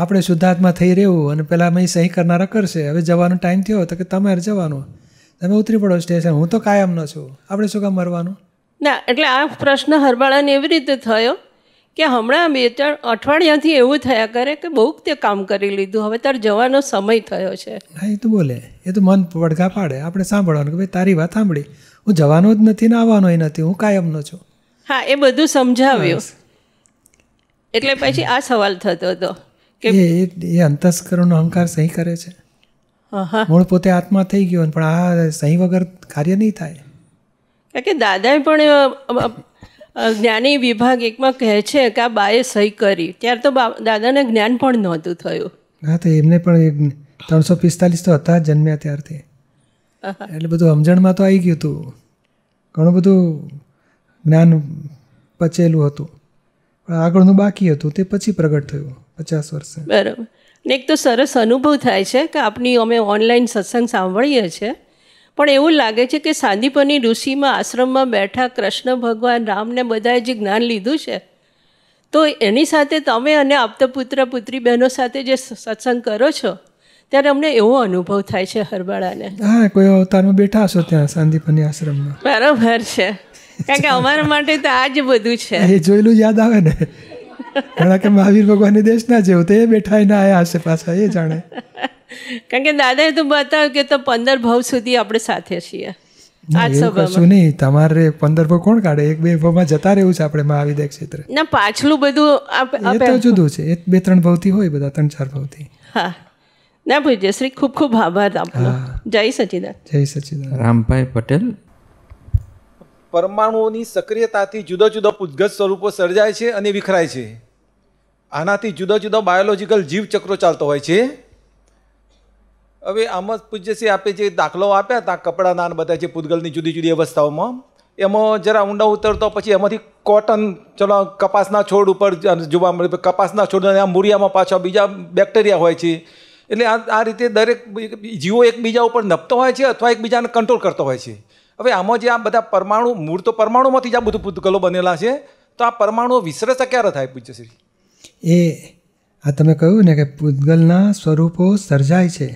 આપણે શુદ્ધાત્મા થઈ રહેવું અને પહેલાં મેં સહી કરનારા કરશે હવે જવાનો ટાઈમ થયો તો કે તમારે જવાનું તમે ઉતરી પડો સ્ટેશન હું તો કાયમનો છું આપણે શું કામ મરવાનું ના એટલે આ પ્રશ્ન હરબાળાને એવી રીતે થયો કે હમણાં બે ત્રણ અઠવાડિયાથી એવું થયા કરે કે બહુ તે કામ કરી લીધું હવે તાર જવાનો સમય થયો છે ના એ તો બોલે એ તો મન પડઘા પાડે આપણે સાંભળવાનું કે ભાઈ તારી વાત સાંભળી હું જવાનો જ નથી ને આવવાનોય નથી હું કાયમનો છું હા એ બધું સમજાવ્યું એટલે પછી આ સવાલ થતો હતો કે એ એ અંતસ્કરણનો અહંકાર સહી કરે છે મૂળ પોતે આત્મા થઈ ગયો પણ આ સહી વગર કાર્ય નહીં થાય કે દાદાએ પણ જ્ઞાની વિભાગ એકમાં કહે છે કે આ બાએ સહી કરી ત્યારે તો દાદાને જ્ઞાન પણ નહોતું થયું હા તો એમને પણ ત્રણસો પિસ્તાલીસ તો હતા જન્મ્યા ત્યારથી એટલે બધું સમજણમાં તો આવી ગયું હતું ઘણું બધું જ્ઞાન પચેલું હતું પણ આગળનું બાકી હતું તે પછી પ્રગટ થયું પચાસ વર્ષે બરાબર ને એક તો સરસ અનુભવ થાય છે કે આપની અમે ઓનલાઈન સત્સંગ સાંભળીએ છીએ પણ એવું લાગે છે કે સાંદીપની ઋષિમાં આશ્રમમાં બેઠા કૃષ્ણ ભગવાન રામને બધાએ જે જ્ઞાન લીધું છે તો એની સાથે તમે અને આપતા પુત્ર પુત્રી બહેનો સાથે જે સત્સંગ કરો છો ત્યારે અમને એવો અનુભવ થાય છે હરબાળાને હા કોઈ અવતારમાં બેઠા હશો ત્યાં સાંદીપની આશ્રમમાં બરાબર છે કારણ કે અમારા માટે તો આ જ બધું છે એ જોયેલું યાદ આવે ને ઘણા કે મહાવીર ભગવાનની દેશના જેવું તો એ બેઠા એના આયા આસે પાછા એ જાણે કારણ કે દાદાએ તો બતાવ્યું કે તો પંદર ભાવ સુધી આપણે સાથે છીએ કશું નહીં તમારે પંદર ભાવ કોણ કાઢે એક બે ભાવમાં જતા રહેવું છે આપણે મહાવિદ્ય ક્ષેત્રે ના પાછલું બધું એ તો જુદું છે એ બે ત્રણ ભાવથી હોય બધા ત્રણ ચાર ભાવથી હા ના પૂજ્ય શ્રી ખૂબ ખૂબ આભાર જય સચિદાન જય સચિદાન રામભાઈ પટેલ પરમાણુઓની સક્રિયતાથી જુદા જુદા ઉદ્ગત સ્વરૂપો સર્જાય છે અને વિખરાય છે આનાથી જુદા જુદા બાયોલોજિકલ જીવચક્રો ચાલતો હોય છે હવે આમાં પૂજ્યશ્રી આપે જે દાખલો આપ્યા હતા કપડાના બધા જે પૂતગલની જુદી જુદી અવસ્થાઓમાં એમાં જરા ઊંડા ઉતરતો પછી એમાંથી કોટન ચલો કપાસના છોડ ઉપર જોવા મળે કપાસના છોડ અને આ મૂરિયામાં પાછા બીજા બેક્ટેરિયા હોય છે એટલે આ આ રીતે દરેક જીવો એકબીજા ઉપર નપતો હોય છે અથવા એકબીજાને કંટ્રોલ કરતો હોય છે હવે આમાં જે આ બધા પરમાણુ મૂળ તો પરમાણુમાંથી જ આ બધું પૂતગલો બનેલા છે તો આ પરમાણુ વિસરસ ક્યારે થાય પૂજ્યશ્રી એ આ તમે કહ્યું ને કે પૂતગલના સ્વરૂપો સર્જાય છે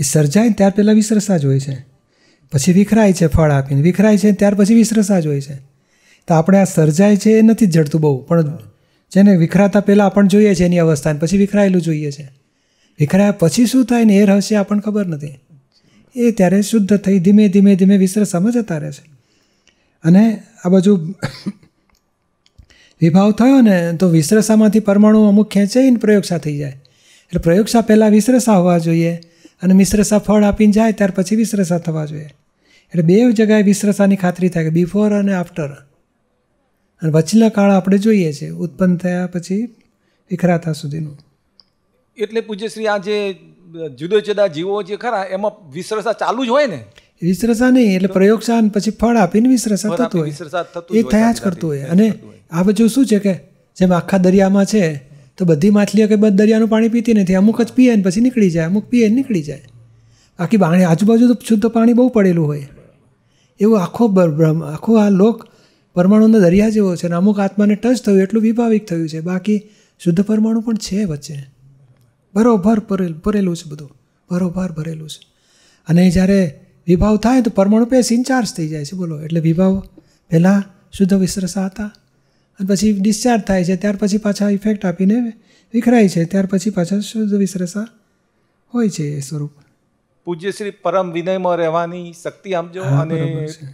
એ સર્જાય ને ત્યાર પહેલાં વિસરસા જ હોય છે પછી વિખરાય છે ફળ આપીને વિખરાય છે ત્યાર પછી વિસરસા જ હોય છે તો આપણે આ સર્જાય છે એ નથી જડતું બહુ પણ જેને વિખરાતા પહેલાં આપણને જોઈએ છે એની અવસ્થા પછી વિખરાયેલું જોઈએ છે વિખરાયા પછી શું થાય ને એ રહસ્ય આપણને ખબર નથી એ ત્યારે શુદ્ધ થઈ ધીમે ધીમે ધીમે વિસરસામાં જતા રહે છે અને આ બાજુ વિભાવ થયો ને તો વિશ્રસામાંથી પરમાણુ અમુક ખેંચાઈને પ્રયોગશા થઈ જાય એટલે પ્રયોગશા પહેલાં વિશ્રસા હોવા જોઈએ અને મિશ્રસા ફળ આપીને જાય ત્યાર પછી વિશ્રસા થવા જોઈએ એટલે બે જગાએ વિશ્રસાની ખાતરી થાય કે બિફોર અને આફ્ટર અને વચલા કાળ આપણે જોઈએ છીએ ઉત્પન્ન થયા પછી વિખરાતા સુધીનું એટલે પૂજ્યશ્રી આ જે જુદા જુદા જીવો જે ખરા એમાં વિશ્રસા ચાલુ જ હોય ને વિશ્રસા નહીં એટલે પ્રયોગશાન પછી ફળ આપીને વિશ્રસા થતું હોય એ થયા જ કરતું હોય અને આ બધું શું છે કે જેમ આખા દરિયામાં છે તો બધી માછલીઓ કે બધ દરિયાનું પાણી પીતી નથી અમુક જ પીએ ને પછી નીકળી જાય અમુક પીએ નીકળી જાય બાકી પાણી આજુબાજુ તો શુદ્ધ પાણી બહુ પડેલું હોય એવું આખો આખો આ લોક પરમાણુનો દરિયા જેવો છે અને અમુક આત્માને ટચ થયું એટલું વિભાવિક થયું છે બાકી શુદ્ધ પરમાણુ પણ છે વચ્ચે બરોબર ભરેલું છે બધું બરોબર ભરેલું છે અને જ્યારે વિભાવ થાય તો પરમાણુ પેસ ઇન્ચાર્જ થઈ જાય છે બોલો એટલે વિભાવ પહેલાં શુદ્ધ વિશ્રસા હતા અને પછી ડિસ્ચાર્જ થાય છે ત્યાર પછી પાછા ઇફેક્ટ આપીને વિખરાય છે ત્યાર પછી પાછા શુદ્ધ વિશ્રેષા હોય છે એ સ્વરૂપ પૂજ્યશ્રી પરમ વિનયમાં રહેવાની શક્તિ આપજો અને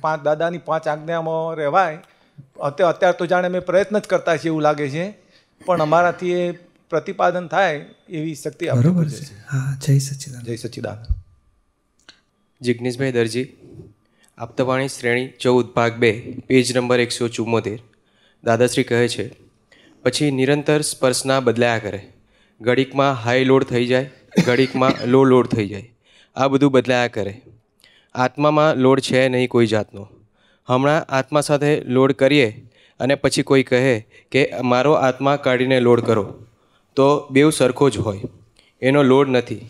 પાંચ દાદાની પાંચ આજ્ઞામાં રહેવાય અત્યારે અત્યારે તો જાણે અમે પ્રયત્ન જ કરતા છીએ એવું લાગે છે પણ અમારાથી એ પ્રતિપાદન થાય એવી શક્તિ બરોબર છે હા જય સચ્ચિદાન જય સચ્ચિદાન જિજ્ઞેશભાઈ દરજી આપતાવાણી શ્રેણી ચૌદ ભાગ બે પેજ નંબર એકસો ચુમ્મોતેર દાદાશ્રી કહે છે પછી નિરંતર સ્પર્શના બદલાયા કરે ઘડીકમાં હાઈ લોડ થઈ જાય ઘડીકમાં લો લોડ થઈ જાય આ બધું બદલાયા કરે આત્મામાં લોડ છે નહીં કોઈ જાતનો હમણાં આત્મા સાથે લોડ કરીએ અને પછી કોઈ કહે કે મારો આત્મા કાઢીને લોડ કરો તો બેવ સરખો જ હોય એનો લોડ નથી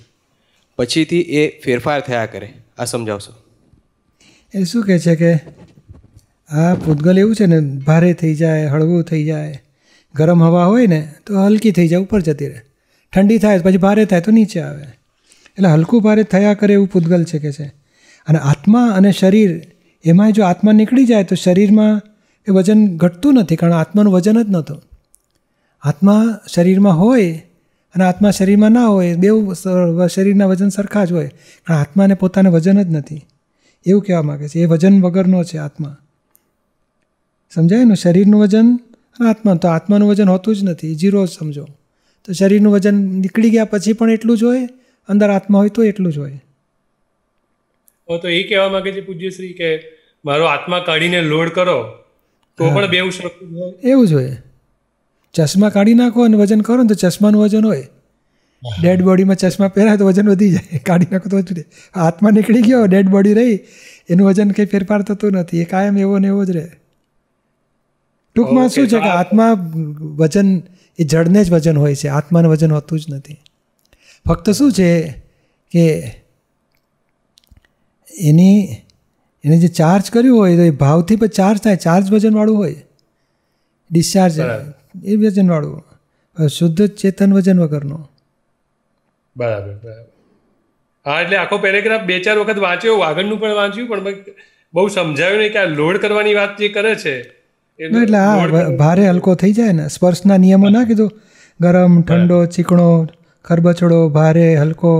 પછીથી એ ફેરફાર થયા કરે આ સમજાવશો એ શું કહે છે કે આ પૂતગલ એવું છે ને ભારે થઈ જાય હળવું થઈ જાય ગરમ હવા હોય ને તો હલકી થઈ જાય ઉપર જતી રહે ઠંડી થાય પછી ભારે થાય તો નીચે આવે એટલે હલકું ભારે થયા કરે એવું પૂતગલ છે કે છે અને આત્મા અને શરીર એમાં જો આત્મા નીકળી જાય તો શરીરમાં એ વજન ઘટતું નથી કારણ આત્માનું વજન જ નહોતું આત્મા શરીરમાં હોય અને આત્મા શરીરમાં ના હોય બેવ શરીરના વજન સરખા જ હોય કારણ આત્માને પોતાને વજન જ નથી એવું કહેવા માગે છે એ વજન વગરનો છે આત્મા સમજાય ને શરીરનું વજન અને આત્માનું તો આત્માનું વજન હોતું જ નથી જીરો સમજો તો શરીરનું વજન નીકળી ગયા પછી પણ એટલું જ હોય અંદર આત્મા હોય તો એટલું જ હોય તો એ કહેવા માંગે છે પૂજ્યશ્રી કે મારો આત્મા કાઢીને લોડ કરો તો પણ બેવું શકતું એવું જ હોય ચશ્મા કાઢી નાખો અને વજન કરો ને તો ચશ્માનું વજન હોય ડેડ બોડીમાં ચશ્મા પહેરાય તો વજન વધી જાય કાઢી નાખો તો વધી આત્મા નીકળી ગયો ડેડ બોડી રહી એનું વજન કંઈ ફેરફાર થતું નથી એ કાયમ એવો ને એવો જ રહે ટૂંકમાં શું છે કે આત્મા વજન એ જડને જ વજન હોય છે આત્માનું વજન હોતું જ નથી ફક્ત શું છે કે એની એને જે ચાર્જ કર્યું હોય તો એ ભાવથી પણ ચાર્જ થાય ચાર્જ વજનવાળું હોય ડિસ્ચાર્જ એ વજનવાળું શુદ્ધ ચેતન વજન વગરનું બરાબર બરાબર હા એટલે આખો પેરેગ્રાફ બે ચાર વખત વાંચ્યો આગળનું પણ વાંચ્યું પણ બહુ સમજાયું નહીં કે આ લોડ કરવાની વાત જે કરે છે એટલે આ ભારે હલકો થઈ જાય ને સ્પર્શના નિયમો ના કીધું ગરમ ઠંડો ચીકણો ખરબચડો ભારે હલકો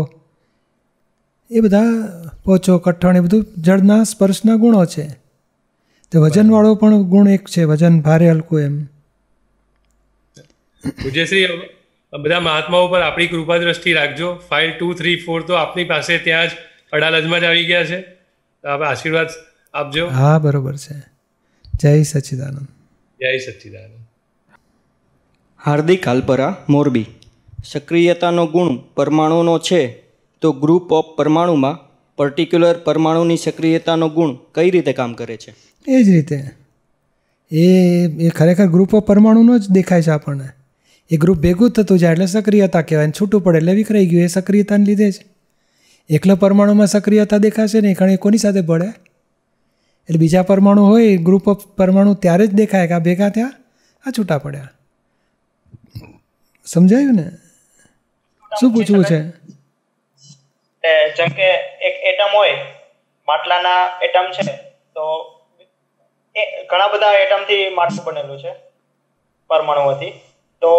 એ બધા પોચો કઠણ એ બધું જળના સ્પર્શના ગુણો છે તો વજનવાળો પણ ગુણ એક છે વજન ભારે હલકું એમ પૂજ્યશ્રી બધા મહાત્મા ઉપર આપણી કૃપા દ્રષ્ટિ રાખજો ફાઇવ ટુ થ્રી ફોર તો આપની પાસે ત્યાં જ અડાલજમાં જ આવી ગયા છે આપ આશીર્વાદ આપજો હા બરોબર છે જય સચ્ચિદાનંદ જય સચ્ચિદાનંદ હાર્દિક આલ્પરા મોરબી સક્રિયતાનો ગુણ પરમાણુનો છે તો ગ્રુપ ઓફ પરમાણુમાં પર્ટિક્યુલર પરમાણુની સક્રિયતાનો ગુણ કઈ રીતે કામ કરે છે એ જ રીતે એ એ ખરેખર ગ્રુપ ઓફ પરમાણુનો જ દેખાય છે આપણને એ ગ્રુપ ભેગું થતું જાય એટલે સક્રિયતા કહેવાય છૂટું પડે એટલે વિખરાઈ ગયું એ સક્રિયતાને લીધે જ એકલા પરમાણુમાં સક્રિયતા દેખાશે નહીં કારણ એ કોની સાથે ભળે એટલે બીજા પરમાણુ હોય ગ્રુપ ઓફ પરમાણુ ત્યારે જ દેખાય કે આ ભેગા થયા આ છૂટા પડ્યા સમજાયું ને શું પૂછવું છે જેમ કે એક એટમ હોય માટલાના એટમ છે તો એ ઘણા બધા એટમથી માટલું બનેલું છે પરમાણુઓથી તો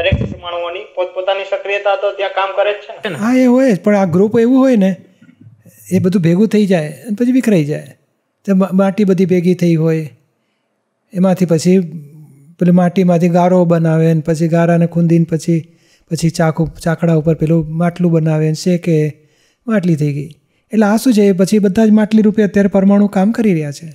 દરેક પરમાણુઓની પોતપોતાની સક્રિયતા તો ત્યાં કામ કરે જ છે ને હા એ હોય પણ આ ગ્રુપ એવું હોય ને એ બધું ભેગું થઈ જાય અને પછી વિખરાઈ જાય તે માટી બધી ભેગી થઈ હોય એમાંથી પછી પેલી માટીમાંથી ગારો બનાવે ને પછી ગારાને ખૂંદીને પછી પછી ચાકુ ચાકડા ઉપર પેલું માટલું બનાવે ને શેકે માટલી થઈ ગઈ એટલે આ શું છે પછી બધા જ માટલી રૂપે અત્યારે પરમાણુ કામ કરી રહ્યા છે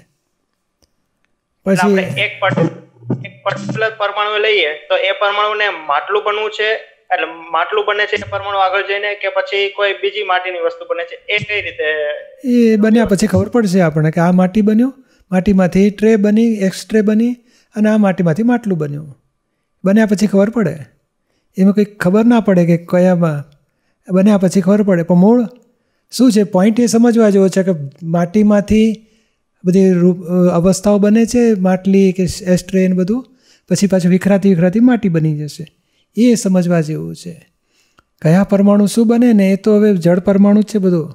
પછી એક પર્ટિક્યુલર પરમાણુ લઈએ તો એ પરમાણુને માટલું બનવું છે એટલે માટલું બને છે પરમાણુ આગળ જઈને કે પછી કોઈ બીજી માટીની વસ્તુ બને છે એ કઈ રીતે એ બન્યા પછી ખબર પડશે આપણને કે આ માટી બન્યું માટીમાંથી ટ્રે બની એક્સ ટ્રે બની અને આ માટીમાંથી માટલું બન્યું બન્યા પછી ખબર પડે એમાં કંઈક ખબર ના પડે કે કયામાં બન્યા પછી ખબર પડે પણ મૂળ શું છે પોઈન્ટ એ સમજવા જેવો છે કે માટીમાંથી બધી રૂપ અવસ્થાઓ બને છે માટલી કે એસ્ટ્રે ને બધું પછી પાછું વિખરાતી વિખરાતી માટી બની જશે એ સમજવા જેવું છે કયા પરમાણુ શું બને ને એ તો હવે જળ પરમાણુ જ છે બધું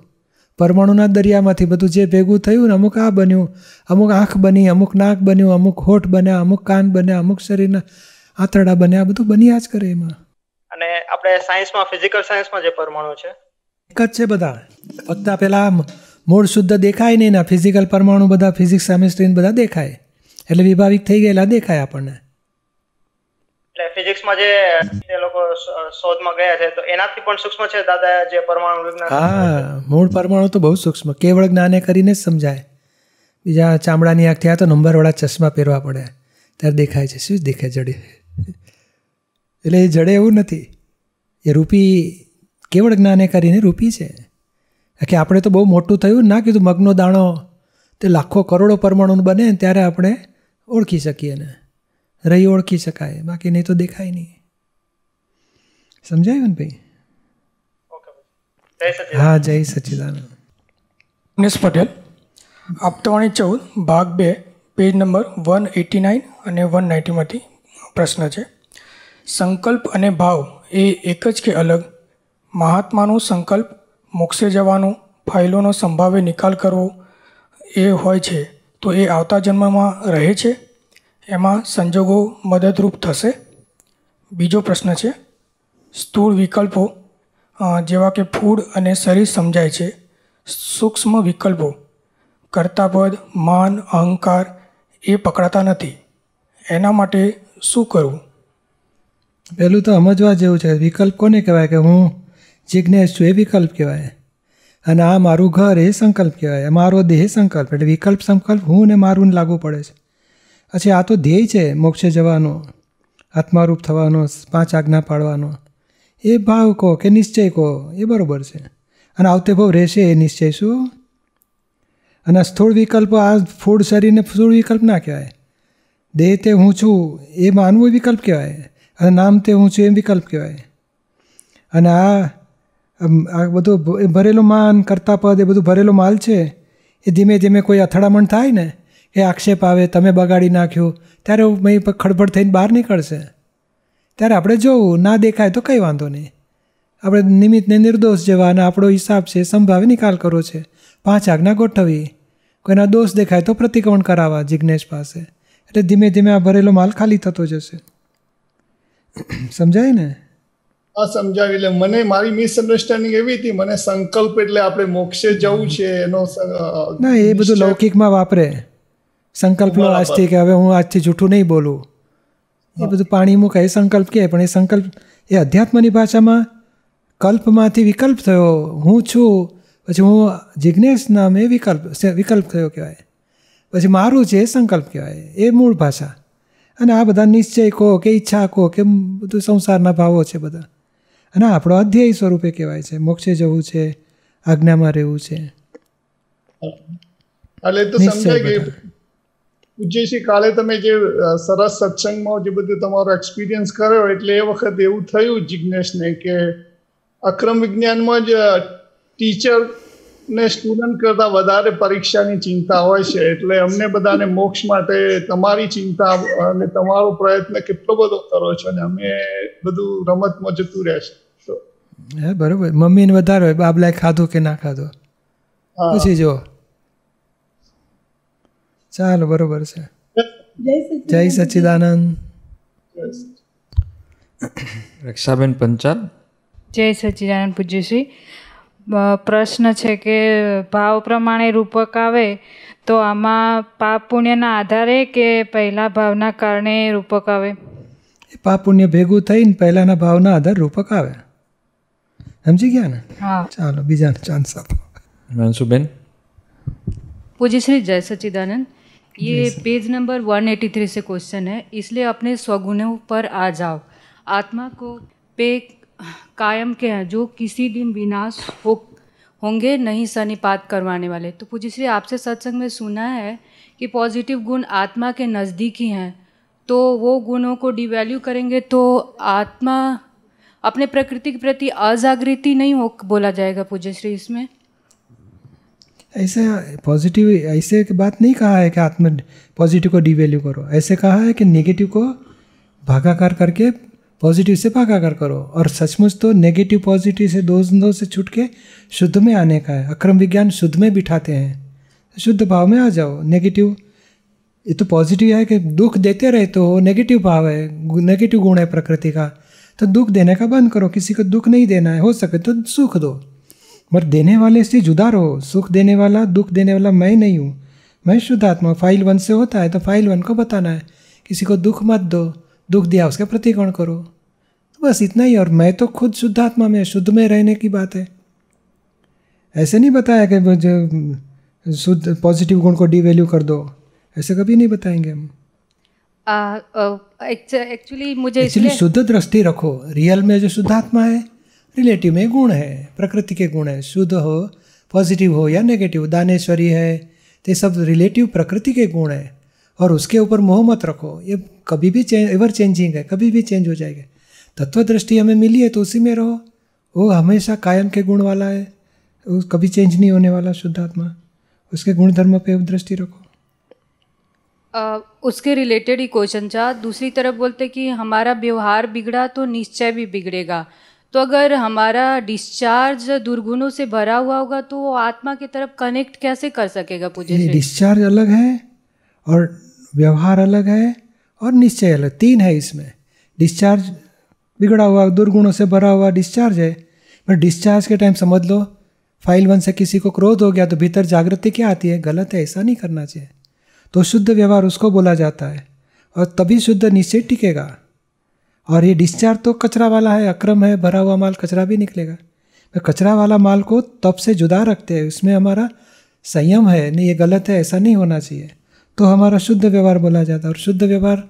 પરમાણુના દરિયામાંથી બધું જે ભેગું થયું ને અમુક આ બન્યું અમુક આંખ બની અમુક નાક બન્યું અમુક હોઠ બન્યા અમુક કાન બન્યા અમુક શરીરના આંતરડા બન્યા બધું બન્યા જ કરે એમાં અને આપણે સાયન્સમાં ફિઝિકલ સાયન્સમાં જે પરમાણુ છે એક જ છે બધા બધા પેલા મૂળ શુદ્ધ દેખાય નહીં ના ફિઝિકલ પરમાણુ બધા ફિઝિક્સ કેમિસ્ટ્રી બધા દેખાય એટલે વિભાવિક થઈ ગયેલા દેખાય આપણને એટલે ફિઝિક્સમાં જે તે લોકો શોધમાં ગયા છે તો એનાથી પણ સૂક્ષ્મ છે દાદા જે પરમાણુ વિજ્ઞાન હા મૂળ પરમાણુ તો બહુ સૂક્ષ્મ કેવળ જ્ઞાને કરીને જ સમજાય બીજા ચામડાની આંખ થયા તો નંબરવાળા ચશ્મા પહેરવા પડે ત્યારે દેખાય છે શું દેખાય જડે એટલે એ જડે એવું નથી એ રૂપી કેવળ જ્ઞાને કરીને રૂપી છે કે આપણે તો બહુ મોટું થયું ના કીધું મગનો દાણો તે લાખો કરોડો પરમાણુનું બને ત્યારે આપણે ઓળખી શકીએ ને રહી ઓળખી શકાય બાકી નહીં તો દેખાય નહીં સમજાયું ને ભાઈ હા જય સચિદાનંદ નિસ પટેલ આપતાવાણી ચૌદ ભાગ બે page number one eighty nine અને વન નાઇન્ટીમાંથી પ્રશ્ન છે સંકલ્પ અને ભાવ એ એક જ કે અલગ મહાત્માનો સંકલ્પ મોક્ષે જવાનો ફાઇલોનો સંભાવ્ય નિકાલ કરવો એ હોય છે તો એ આવતા જન્મમાં રહે છે એમાં સંજોગો મદદરૂપ થશે બીજો પ્રશ્ન છે સ્થૂળ વિકલ્પો જેવા કે ફૂડ અને શરીર સમજાય છે સૂક્ષ્મ વિકલ્પો કર્તાપદ માન અહંકાર એ પકડાતા નથી એના માટે શું કરવું પહેલું તો સમજવા જેવું છે વિકલ્પ કોને કહેવાય કે હું જિજ્ઞેશ છું એ વિકલ્પ કહેવાય અને આ મારું ઘર એ સંકલ્પ કહેવાય મારો દેહ સંકલ્પ એટલે વિકલ્પ સંકલ્પ હું ને મારું લાગુ પડે છે પછી આ તો ધ્યેય છે મોક્ષે જવાનો આત્મારૂપ થવાનો પાંચ આજ્ઞા પાડવાનો એ ભાવ કહો કે નિશ્ચય કહો એ બરાબર છે અને આવતે ભાવ રહેશે એ નિશ્ચય શું અને સ્થૂળ વિકલ્પ આ ફૂડ શરીરને સ્થૂળ વિકલ્પ ના કહેવાય દેહ તે હું છું એ માનવું વિકલ્પ કહેવાય અને નામ તે હું છું એ વિકલ્પ કહેવાય અને આ આ બધું ભરેલો માન કરતા પદ એ બધું ભરેલો માલ છે એ ધીમે ધીમે કોઈ અથડામણ થાય ને એ આક્ષેપ આવે તમે બગાડી નાખ્યું ત્યારે મેં ખડભડ થઈને બહાર નીકળશે ત્યારે આપણે જોવું ના દેખાય તો કંઈ વાંધો નહીં આપણે નિમિત્તને નિર્દોષ જેવા અને આપણો હિસાબ છે સંભાવે નિકાલ કરો છે પાંચ આજ્ઞા ગોઠવી કોઈના દોષ દેખાય તો પ્રતિક્રમણ કરાવવા જિજ્ઞેશ પાસે એટલે ધીમે ધીમે આ ભરેલો માલ ખાલી થતો જશે સમજાય ને સમજાવી એટલે મને મારી મિસઅન્ડરસ્ટેન્ડિંગ એવી હતી મને સંકલ્પ એટલે આપણે મોક્ષે જવું છે એનો ના એ બધું લૌકિકમાં વાપરે સંકલ્પ આજથી કે હવે હું આજથી જૂઠું નહીં બોલું એ બધું પાણી મૂકે એ સંકલ્પ કહે પણ એ સંકલ્પ એ અધ્યાત્મની ભાષામાં કલ્પમાંથી વિકલ્પ થયો હું છું પછી હું જિજ્ઞેશ નામે વિકલ્પ વિકલ્પ થયો કહેવાય પછી મારું છે એ સંકલ્પ કહેવાય એ મૂળ ભાષા અને આ બધા નિશ્ચય કહો કે ઈચ્છા કહો કે બધું સંસારના ભાવો છે બધા અને આપણો અધ્યેય સ્વરૂપે કહેવાય છે મોક્ષે જવું છે આજ્ઞામાં રહેવું છે એટલે તો સમજાય ઉજ્જેશી કાલે તમે જે સરસ સત્સંગમાં જે બધું તમારો એક્સપિરિયન્સ કર્યો એટલે એ વખત એવું થયું જિજ્ઞેશને કે અક્રમ વિજ્ઞાનમાં જ ટીચર ને સ્ટુડન્ટ કરતાં વધારે પરીક્ષાની ચિંતા હોય છે એટલે અમને બધાને મોક્ષ માટે તમારી ચિંતા અને તમારો પ્રયત્ન કેટલો બધો કરો છો અને અમે બધું રમતમાં જતું રહેશે હા બરોબર મમ્મીને વધારે બાબલાએ ખાધું કે ના ખાધું પછી જો ચાલો બરોબર છે જય સચિદાનંદ રક્ષાબેન પંચાલ જય સચિદાનંદ પૂજ્યશ્રી પ્રશ્ન છે કે ભાવ પ્રમાણે રૂપક આવે તો આમાં પાપ પુણ્યના આધારે કે પહેલા ભાવના કારણે રૂપક આવે પાપ પુણ્ય ભેગું થઈને પહેલાના ભાવના આધારે રૂપક આવે સમજી ગયા ને ચાલો બીજા ચાન્સ આપો મનસુબેન પૂજીશ્રી જય સચિદાનંદ ये पेज नंबर 183 से क्वेश्चन है इसलिए अपने स्वगुणों पर आ जाओ आत्मा को पे कायम के हैं जो किसी दिन विनाश हो होंगे नहीं सनिपात करवाने वाले तो पूजी आपसे सत्संग में सुना है कि पॉजिटिव गुण आत्मा के नज़दीक ही हैं तो वो गुणों को डिवैल्यू करेंगे तो आत्मा अपने प्रकृति के प्रति अजागृति नहीं हो बोला जाएगा पूज्य श्री इसमें ऐसे पॉजिटिव ऐसे बात नहीं कहा है कि आत्म पॉजिटिव को डिवेल्यू करो ऐसे कहा है कि नेगेटिव को भागाकार करके पॉजिटिव से भागाकार करो और सचमुच तो नेगेटिव पॉजिटिव से दो से छूट के शुद्ध में आने का है अक्रम विज्ञान शुद्ध में बिठाते हैं शुद्ध भाव में आ जाओ नेगेटिव ये तो पॉजिटिव है कि दुख देते रहते तो हो नेगेटिव भाव है नेगेटिव गुण है प्रकृति का तो दुख देने का बंद करो किसी को दुख नहीं देना है हो सके तो सुख दो मगर देने वाले से जुदा रहो सुख देने वाला दुख देने वाला मैं नहीं हूँ मैं शुद्ध आत्मा फाइल वन से होता है तो फाइल वन को बताना है किसी को दुख मत दो दुख दिया उसका प्रतिकोण करो तो बस इतना ही और मैं तो खुद शुद्ध आत्मा में शुद्ध में रहने की बात है ऐसे नहीं बताया कि जो शुद्ध पॉजिटिव गुण को डिवैल्यू कर दो ऐसे कभी नहीं बताएंगे हम एक्चुअली मुझे शुद्ध दृष्टि रखो रियल में जो शुद्ध आत्मा है रिलेटिव में गुण है प्रकृति के गुण है शुद्ध हो पॉजिटिव हो या नेगेटिव दानेश्वरी है ये सब रिलेटिव प्रकृति के गुण है और उसके ऊपर मोह मत रखो ये कभी भी चेंज एवर चेंजिंग है कभी भी चेंज हो जाएगा तत्व दृष्टि हमें मिली है तो उसी में रहो वो हमेशा कायम के गुण वाला है वो कभी चेंज नहीं होने वाला शुद्ध आत्मा उसके गुण धर्म पे दृष्टि रखो आ, उसके रिलेटेड ही क्वेश्चन था दूसरी तरफ बोलते कि हमारा व्यवहार बिगड़ा तो निश्चय भी बिगड़ेगा तो अगर हमारा डिस्चार्ज दुर्गुणों से भरा हुआ होगा तो वो आत्मा की तरफ कनेक्ट कैसे कर सकेगा पूजे डिस्चार्ज अलग है और व्यवहार अलग है और निश्चय अलग तीन है इसमें डिस्चार्ज बिगड़ा हुआ दुर्गुणों से भरा हुआ डिस्चार्ज है पर डिस्चार्ज के टाइम समझ लो फाइल वन से किसी को क्रोध हो गया तो भीतर जागृति क्या आती है गलत है ऐसा नहीं करना चाहिए तो शुद्ध व्यवहार उसको बोला जाता है और तभी शुद्ध निश्चय टिकेगा और ये डिस्चार्ज तो कचरा वाला है अक्रम है भरा हुआ माल कचरा भी निकलेगा तो कचरा वाला माल को तब से जुदा रखते हैं उसमें हमारा संयम है नहीं ये गलत है ऐसा नहीं होना चाहिए तो हमारा शुद्ध व्यवहार बोला जाता है और शुद्ध व्यवहार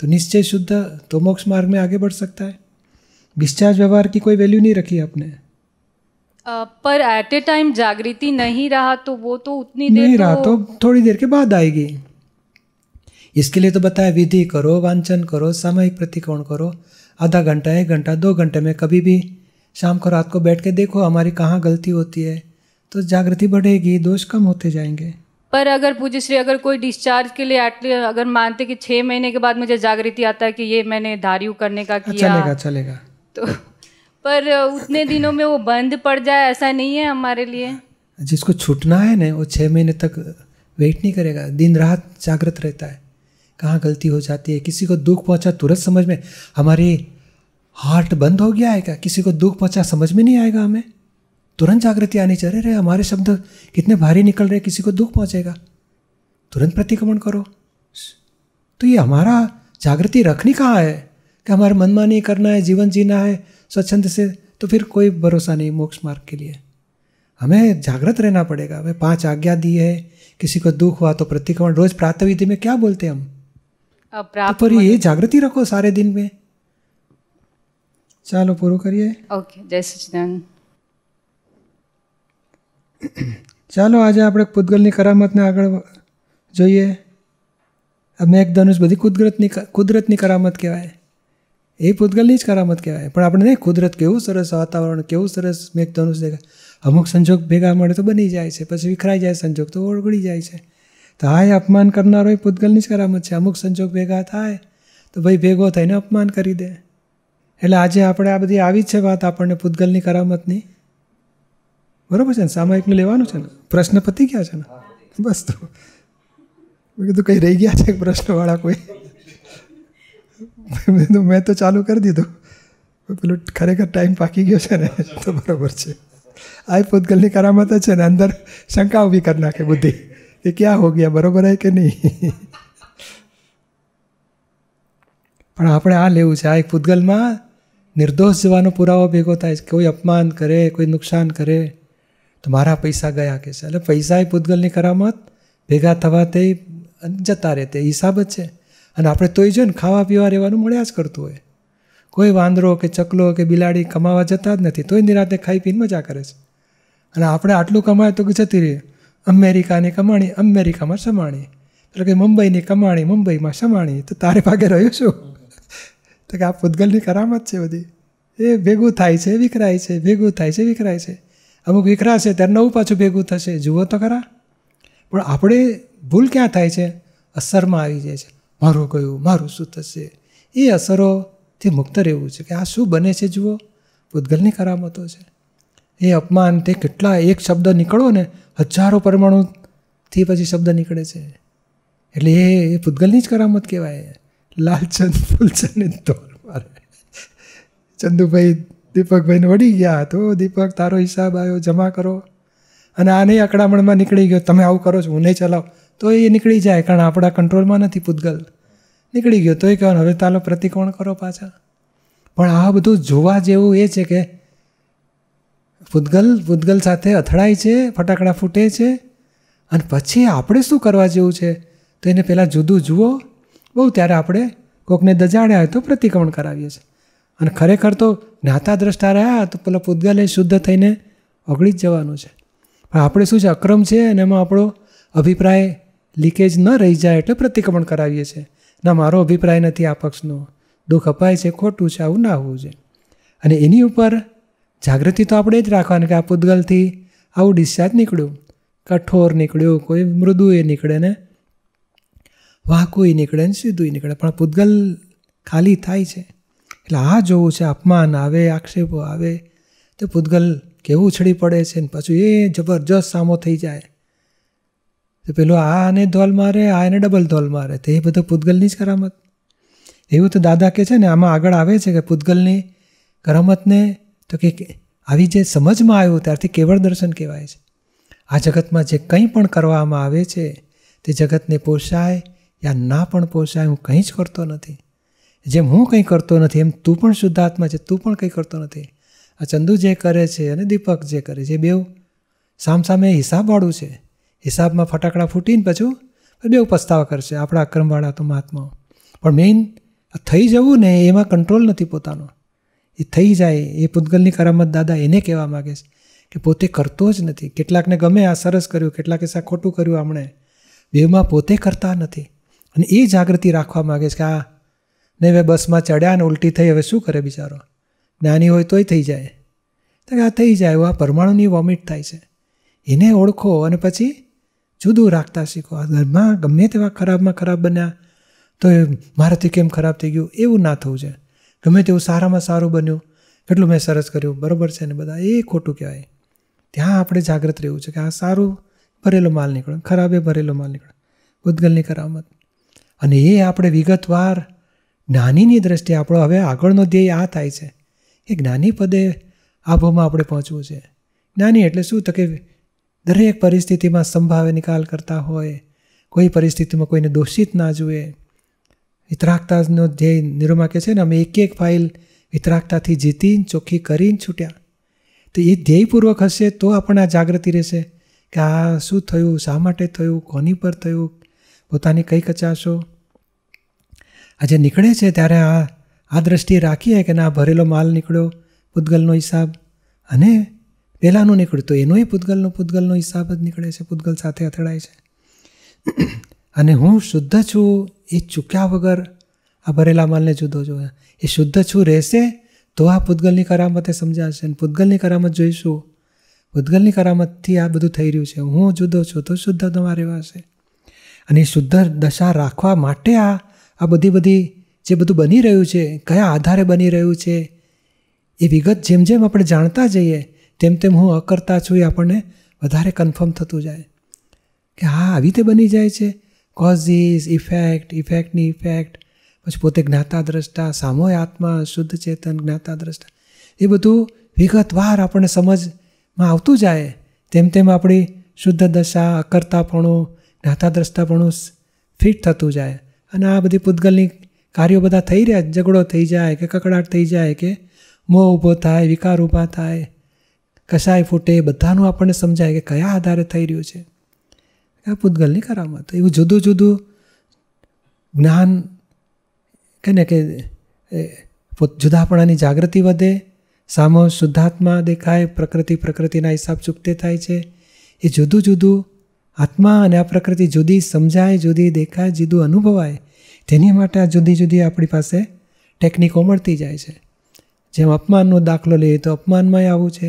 तो निश्चय शुद्ध तो मोक्ष मार्ग में आगे बढ़ सकता है डिस्चार्ज व्यवहार की कोई वैल्यू नहीं रखी आपने पर एट ए टाइम जागृति नहीं रहा तो वो तो उतनी देर नहीं तो... रहा तो थोड़ी देर के बाद आएगी इसके लिए तो बताया विधि करो वांछन करो सामयिक प्रतिकोण करो आधा घंटा एक घंटा दो घंटे में कभी भी शाम को रात को बैठ के देखो हमारी कहाँ गलती होती है तो जागृति बढ़ेगी दोष कम होते जाएंगे पर अगर पूज्य श्री अगर कोई डिस्चार्ज के लिए एटलीस्ट अगर मानते कि छः महीने के बाद मुझे जागृति आता है कि ये मैंने धारियु करने का अच्छा, किया चलेगा चलेगा तो पर उतने दिनों में वो बंद पड़ जाए ऐसा नहीं है हमारे लिए जिसको छूटना है ना वो छः महीने तक वेट नहीं करेगा दिन रात जागृत रहता है कहाँ गलती हो जाती है किसी को दुख पहुँचा तुरंत समझ में हमारे हार्ट बंद हो गया है क्या किसी को दुख पहुँचा समझ में नहीं आएगा हमें तुरंत जागृति आनी चाहिए रहे हमारे शब्द कितने भारी निकल रहे किसी को दुख पहुँचेगा तुरंत प्रतिक्रमण करो तो ये हमारा जागृति रखनी कहाँ है कि हमारे मनमानी करना है जीवन जीना है स्वच्छंद से तो फिर कोई भरोसा नहीं मोक्ष मार्ग के लिए हमें जागृत रहना पड़ेगा हमें पांच आज्ञा दी है किसी को दुख हुआ तो प्रतिक्रमण रोज प्रातः विधि में क्या बोलते हैं हम અપ્રાપ્ત તો એ જાગૃતિ રાખો સારે દિન મેં ચાલો પૂરું કરીએ ઓકે જય સચિદાન ચાલો આજે આપણે પૂતગલની કરામતને આગળ જોઈએ મેઘધનુષ બધી કુદરતની કુદરતની કરામત કહેવાય એ પૂતગલની જ કરામત કહેવાય પણ આપણે નહીં કુદરત કેવું સરસ વાતાવરણ કેવું સરસ મેઘધનુષ દેખાય અમુક સંજોગ ભેગા મળે તો બની જાય છે પછી વિખરાઈ જાય સંજોગ તો ઓળગડી જાય છે તો હાય અપમાન કરનારો એ પૂતગલની જ કરામત છે અમુક સંજોગ ભેગા થાય તો ભાઈ ભેગો થઈને અપમાન કરી દે એટલે આજે આપણે આ બધી આવી જ છે વાત આપણને પૂતગલની કરામતની બરાબર છે ને સામાયિકને લેવાનું છે ને પ્રશ્ન પતી ગયા છે ને બસ તો મેં કીધું કંઈ રહી ગયા છે પ્રશ્નવાળા કોઈ મેં તો ચાલુ કરી દીધું પેલું ખરેખર ટાઈમ પાકી ગયો છે ને તો બરાબર છે આ પૂતગલની કરામત જ છે ને અંદર શંકા ઊભી કરી નાખે બુદ્ધિ ये ક્યાં હો ગયા બરોબર છે કે નહીં પણ આપણે આ લેવું છે આ એક પૂતગલમાં નિર્દોષ જવાનો પુરાવો ભેગો થાય છે કોઈ અપમાન કરે કોઈ નુકસાન કરે તો મારા પૈસા ગયા કે છે એટલે પૈસા એ ભૂતગલની કરામત ભેગા થવા તે જતા રહે તે હિસાબ જ છે અને આપણે તોય જોઈએ ને ખાવા પીવા રહેવાનું મળ્યા જ કરતું હોય કોઈ વાંદરો કે ચકલો કે બિલાડી કમાવા જતા જ નથી તોય નિરાતે ખાઈ પીને મજા કરે છે અને આપણે આટલું કમાય તો જતી રહીએ અમેરિકાની કમાણી અમેરિકામાં સમાણી એટલે કે મુંબઈની કમાણી મુંબઈમાં સમાણી તો તારે ભાગે રહ્યું શું તો કે આ પૂતગલની કરામત છે બધી એ ભેગું થાય છે વિખરાય છે ભેગું થાય છે વિખરાય છે અમુક વિખરાશે ત્યારે નવું પાછું ભેગું થશે જુઓ તો ખરા પણ આપણે ભૂલ ક્યાં થાય છે અસરમાં આવી જાય છે મારું કયું મારું શું થશે એ અસરોથી મુક્ત રહેવું છે કે આ શું બને છે જુઓ પૂતગલની કરામતો છે એ અપમાન તે કેટલા એક શબ્દ નીકળો ને હજારો પરમાણુથી પછી શબ્દ નીકળે છે એટલે એ એ પૂતગલની જ કરામત કહેવાય લાલચંદ ફૂલચંદ દોર મારે ચંદુભાઈ દીપકભાઈને વળી ગયા તો દીપક તારો હિસાબ આવ્યો જમા કરો અને આને અકડામણમાં નીકળી ગયો તમે આવું કરો છો હું નહીં ચલાવ તો એ નીકળી જાય કારણ આપણા કંટ્રોલમાં નથી પૂતગલ નીકળી ગયો તોય કહેવાનું હવે તાલો પ્રતિકોણ કરો પાછા પણ આ બધું જોવા જેવું એ છે કે ભૂતગલ ભૂતગલ સાથે અથડાય છે ફટાકડા ફૂટે છે અને પછી આપણે શું કરવા જેવું છે તો એને પહેલાં જુદું જુઓ બહુ ત્યારે આપણે કોકને દજાડ્યા હોય તો પ્રતિક્રમણ કરાવીએ છીએ અને ખરેખર તો જ્ઞાતા દ્રષ્ટા રહ્યા તો પેલા એ શુદ્ધ થઈને ઓગળી જ જવાનું છે પણ આપણે શું છે અક્રમ છે અને એમાં આપણો અભિપ્રાય લીકેજ ન રહી જાય એટલે પ્રતિક્રમણ કરાવીએ છીએ ના મારો અભિપ્રાય નથી આ પક્ષનો દુઃખ અપાય છે ખોટું છે આવું ના હોવું જોઈએ અને એની ઉપર જાગૃતિ તો આપણે જ રાખવાની કે આ પૂતગલથી આવું ડિસ્ચાર્જ નીકળ્યું કઠોર નીકળ્યું કોઈ મૃદુ એ નીકળે ને વાહકુંય નીકળે ને સીધું નીકળે પણ પૂતગલ ખાલી થાય છે એટલે આ જોવું છે અપમાન આવે આક્ષેપો આવે તો પૂતગલ કેવું ઉછળી પડે છે ને પાછું એ જબરજસ્ત સામો થઈ જાય તો પેલો આને ધોલ મારે આ એને ડબલ ધોલ મારે તો એ બધો પૂતગલની જ કરામત એવું તો દાદા કે છે ને આમાં આગળ આવે છે કે પૂતગલની કરામતને તો કે આવી જે સમજમાં આવ્યું ત્યારથી કેવળ દર્શન કહેવાય છે આ જગતમાં જે કંઈ પણ કરવામાં આવે છે તે જગતને પોષાય યા ના પણ પોષાય હું કંઈ જ કરતો નથી જેમ હું કંઈ કરતો નથી એમ તું પણ શુદ્ધાત્મા છે તું પણ કંઈ કરતો નથી આ ચંદુ જે કરે છે અને દીપક જે કરે છે બેવ સામસામે હિસાબવાળું છે હિસાબમાં ફટાકડા ફૂટીને પછી બેઉ પસ્તાવા કરશે આપણા અક્રમવાળા તો મહાત્માઓ પણ મેઇન થઈ જવું ને એમાં કંટ્રોલ નથી પોતાનો એ થઈ જાય એ પૂતગલની કરામત દાદા એને કહેવા માગે છે કે પોતે કરતો જ નથી કેટલાકને ગમે આ સરસ કર્યું કેટલાકે સા ખોટું કર્યું આમણે બેમાં પોતે કરતા નથી અને એ જાગૃતિ રાખવા માગે છે કે આ નહીં હવે બસમાં ચડ્યા ને ઉલટી થઈ હવે શું કરે બિચારો નાની હોય તોય થઈ જાય તો આ થઈ જાય આ પરમાણુની વોમિટ થાય છે એને ઓળખો અને પછી જુદું રાખતા શીખો ઘરમાં ગમે તેવા ખરાબમાં ખરાબ બન્યા તો એ મારાથી કેમ ખરાબ થઈ ગયું એવું ના થવું છે ગમે તેવું સારામાં સારું બન્યું કેટલું મેં સરસ કર્યું બરાબર છે ને બધા એ ખોટું કહેવાય ત્યાં આપણે જાગૃત રહેવું છે કે આ સારું ભરેલો માલ નીકળે ખરાબે ભરેલો માલ નીકળે ઉદ્ગલની કરામત અને એ આપણે વિગતવાર જ્ઞાનીની દ્રષ્ટિએ આપણો હવે આગળનો ધ્યેય આ થાય છે એ જ્ઞાની પદે આભોમાં આપણે પહોંચવું છે જ્ઞાની એટલે શું તો કે દરેક પરિસ્થિતિમાં સંભાવે નિકાલ કરતા હોય કોઈ પરિસ્થિતિમાં કોઈને દોષિત ના જુએ વિતરાગતાનો ધ્યેય નિરૂમા છે ને અમે એક એક ફાઇલ વિતરાગતાથી જીતીને ચોખ્ખી કરીને છૂટ્યા તો એ ધ્યેયપૂર્વક હશે તો આપણને આ જાગૃતિ રહેશે કે આ શું થયું શા માટે થયું કોની પર થયું પોતાની કઈ કચાશો આજે નીકળે છે ત્યારે આ આ દ્રષ્ટિએ રાખીએ કે ના ભરેલો માલ નીકળ્યો પૂતગલનો હિસાબ અને પહેલાંનું નીકળ્યું તો એનોય પૂતગલનો પૂતગલનો હિસાબ જ નીકળે છે પૂતગલ સાથે અથડાય છે અને હું શુદ્ધ છું એ ચૂક્યા વગર આ ભરેલા માલને જુદો જોયા એ શુદ્ધ છું રહેશે તો આ પૂતગલની કરામતે સમજાશે અને પૂતગલની કરામત જોઈશું પૂતગલની કરામતથી આ બધું થઈ રહ્યું છે હું જુદો છું તો શુદ્ધ તમારે રહેવાશે અને એ શુદ્ધ દશા રાખવા માટે આ આ બધી બધી જે બધું બની રહ્યું છે કયા આધારે બની રહ્યું છે એ વિગત જેમ જેમ આપણે જાણતા જઈએ તેમ તેમ હું અકર્તા છું એ આપણને વધારે કન્ફર્મ થતું જાય કે હા આવી રીતે બની જાય છે કોઝિસ ઇફેક્ટ ઇફેક્ટની ઇફેક્ટ પછી પોતે જ્ઞાતા દ્રષ્ટા સામોય આત્મા શુદ્ધ ચેતન જ્ઞાતા દ્રષ્ટા એ બધું વિગતવાર આપણને સમજમાં આવતું જાય તેમ તેમ આપણી શુદ્ધ દશા અકર્તાપણું જ્ઞાતા દ્રષ્ટાપણું ફિટ થતું જાય અને આ બધી પૂતગલની કાર્યો બધા થઈ રહ્યા ઝઘડો થઈ જાય કે કકડાટ થઈ જાય કે મોં ઊભો થાય વિકાર ઊભા થાય કશાય ફૂટે બધાનું આપણને સમજાય કે કયા આધારે થઈ રહ્યું છે આ પૂતગલની કરામત એવું જુદું જુદું જ્ઞાન કહે ને કે જુદાપણાની જાગૃતિ વધે સામો શુદ્ધાત્મા દેખાય પ્રકૃતિ પ્રકૃતિના હિસાબ ચૂકતે થાય છે એ જુદું જુદું આત્મા અને આ પ્રકૃતિ જુદી સમજાય જુદી દેખાય જુદું અનુભવાય તેની માટે આ જુદી જુદી આપણી પાસે ટેકનિકો મળતી જાય છે જેમ અપમાનનો દાખલો લઈએ તો અપમાનમાંય આવું છે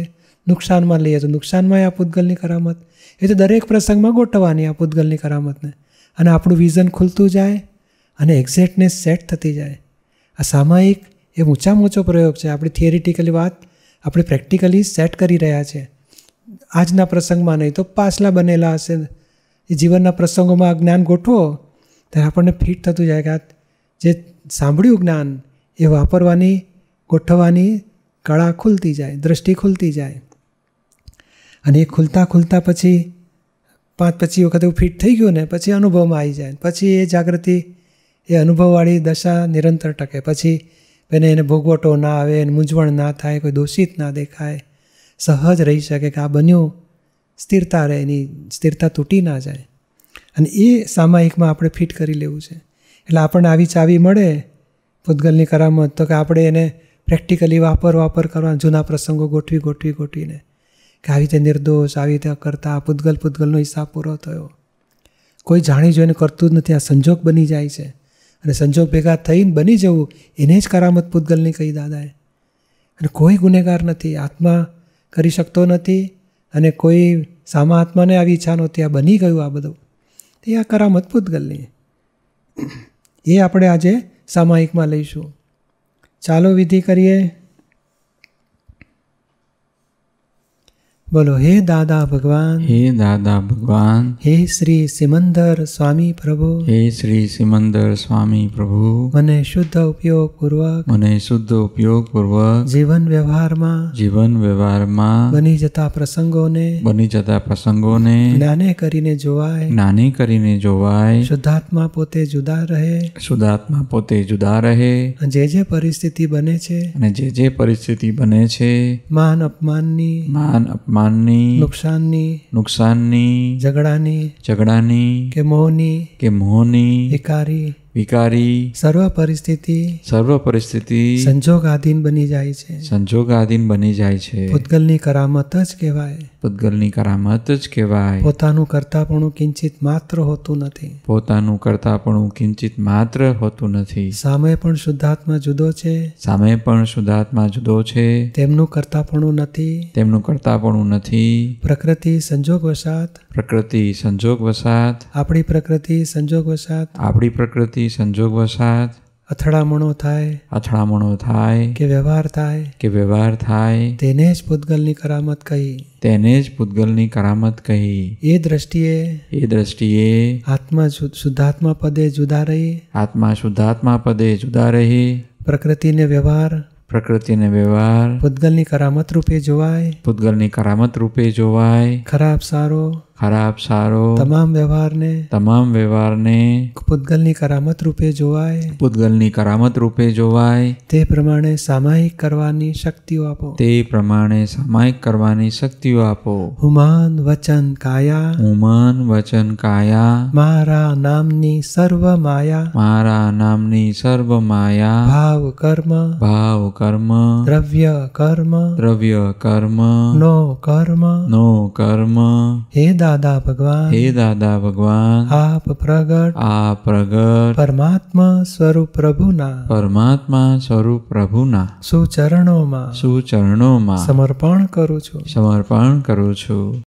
નુકસાનમાં લઈએ તો નુકસાનમાંય આ પૂતગલની કરામત એ તો દરેક પ્રસંગમાં ગોઠવવાની આ પૂતગલની કરામતને અને આપણું વિઝન ખુલતું જાય અને એક્ઝેક્ટનેસ સેટ થતી જાય આ સામાયિક એ ઊંચામાં ઊંચો પ્રયોગ છે આપણી થિયરિટિકલી વાત આપણે પ્રેક્ટિકલી સેટ કરી રહ્યા છે આજના પ્રસંગમાં નહીં તો પાછલા બનેલા હશે એ જીવનના પ્રસંગોમાં આ જ્ઞાન ગોઠવો ત્યારે આપણને ફિટ થતું જાય કે જે સાંભળ્યું જ્ઞાન એ વાપરવાની ગોઠવવાની કળા ખુલતી જાય દ્રષ્ટિ ખુલતી જાય અને એ ખુલતા ખુલતા પછી પાંચ પછી વખત એવું ફિટ થઈ ગયું ને પછી અનુભવમાં આવી જાય પછી એ જાગૃતિ એ અનુભવવાળી દશા નિરંતર ટકે પછી એને એને ભોગવટો ના આવે એને મૂંઝવણ ના થાય કોઈ દોષિત ના દેખાય સહજ રહી શકે કે આ બન્યું સ્થિરતા રહે એની સ્થિરતા તૂટી ના જાય અને એ સામાયિકમાં આપણે ફિટ કરી લેવું છે એટલે આપણને આવી ચાવી મળે પૂતગલની કરામત તો કે આપણે એને પ્રેક્ટિકલી વાપર વાપર કરવા જૂના પ્રસંગો ગોઠવી ગોઠવી ગોઠવીને કે આવી રીતે નિર્દોષ આવી રીતે કરતા પૂતગલ પૂતગલનો હિસાબ પૂરો થયો કોઈ જાણી જોઈને કરતું જ નથી આ સંજોગ બની જાય છે અને સંજોગ ભેગા થઈને બની જવું એને જ કરામત પૂતગલની કહી દાદાએ અને કોઈ ગુનેગાર નથી આત્મા કરી શકતો નથી અને કોઈ સામા આત્માને આવી ઈચ્છા નહોતી આ બની ગયું આ બધું તે આ કરામત પૂતગલની એ આપણે આજે સામાયિકમાં લઈશું ચાલો વિધિ કરીએ બોલો હે દાદા ભગવાન હે દાદા ભગવાન હે શ્રી સિમંદર સ્વામી પ્રભુ હે શ્રી સિમંદર સ્વામી પ્રભુ મને શુદ્ધ ઉપયોગ પૂર્વક મને શુદ્ધ ઉપયોગ પૂર્વક જીવન વ્યવહારમાં જીવન વ્યવહારમાં બની જતા પ્રસંગોને બની જતા પ્રસંગોને જ્ઞાને કરીને જોવાય જ્ઞાને કરીને જોવાય શુદ્ધાત્મા પોતે જુદા રહે શુદ્ધાત્મા પોતે જુદા રહે જે જે પરિસ્થિતિ બને છે અને જે જે પરિસ્થિતિ બને છે માન અપમાનની માન અપમાન માનની નુકસાનની નુકસાનની ઝઘડાની ઝઘડાની કે મોહની કે મોહની વિકારી વિકારી સર્વ પરિસ્થિતિ સર્વ પરિસ્થિતિ સંજોગ આધીન બની જાય છે સંજોગ આધીન બની જાય છે ભૂતગલની કરામત જ કહેવાય સદગલની કરામત જ કહેવાય પોતાનું કરતાપણું કિંચિત માત્ર હોતું નથી પોતાનું કરતાપણું કિંચિત માત્ર હોતું નથી સામે પણ શુદ્ધાત્મા જુદો છે સામે પણ શુદ્ધાત્મા જુદો છે તેમનું કરતાપણું નથી તેમનું કરતાપણું નથી પ્રકૃતિ સંજોગ વસાત પ્રકૃતિ સંજોગ વસાત આપણી પ્રકૃતિ સંજોગ વસાત આપણી પ્રકૃતિ સંજોગ વસાત અથડામણો થાય અથડામણો થાય કે વ્યવહાર થાય કે વ્યવહાર થાય તેને જ પૂતગલની કરામત કહી તેને જ પૂતગલની કરામત કહી એ દ્રષ્ટિએ એ દ્રષ્ટિએ આત્મા શુદ્ધાત્મા પદે જુદા રહી આત્મા શુદ્ધાત્મા પદે જુદા રહી પ્રકૃતિને વ્યવહાર પ્રકૃતિને વ્યવહાર પૂતગલની કરામત રૂપે જોવાય પૂતગલની કરામત રૂપે જોવાય ખરાબ સારો ખરાબ સારો તમામ વ્યવહારને તમામ વ્યવહારને પૂતગલની કરામત રૂપે જોવાય પૂતગલની કરામત રૂપે જોવાય તે પ્રમાણે સામાયિક કરવાની શક્તિઓ આપો તે પ્રમાણે સામાયિક કરવાની શક્તિઓ આપો હુમાન વચન કાયા હુમાન વચન કાયા મારા નામની સર્વ માયા મારા નામની સર્વ માયા ભાવ કર્મ ભાવ કર્મ દ્રવ્ય કર્મ દ્રવ્ય કર્મ નો કર્મ નો કર્મ હે દા દાદા ભગવાન હે દાદા ભગવાન આપ પ્રગટ આ પ્રગટ પરમાત્મા સ્વરૂપ પ્રભુના પરમાત્મા સ્વરૂપ પ્રભુના સુચરણોમાં સુચરણોમાં સમર્પણ કરું છું સમર્પણ કરું છું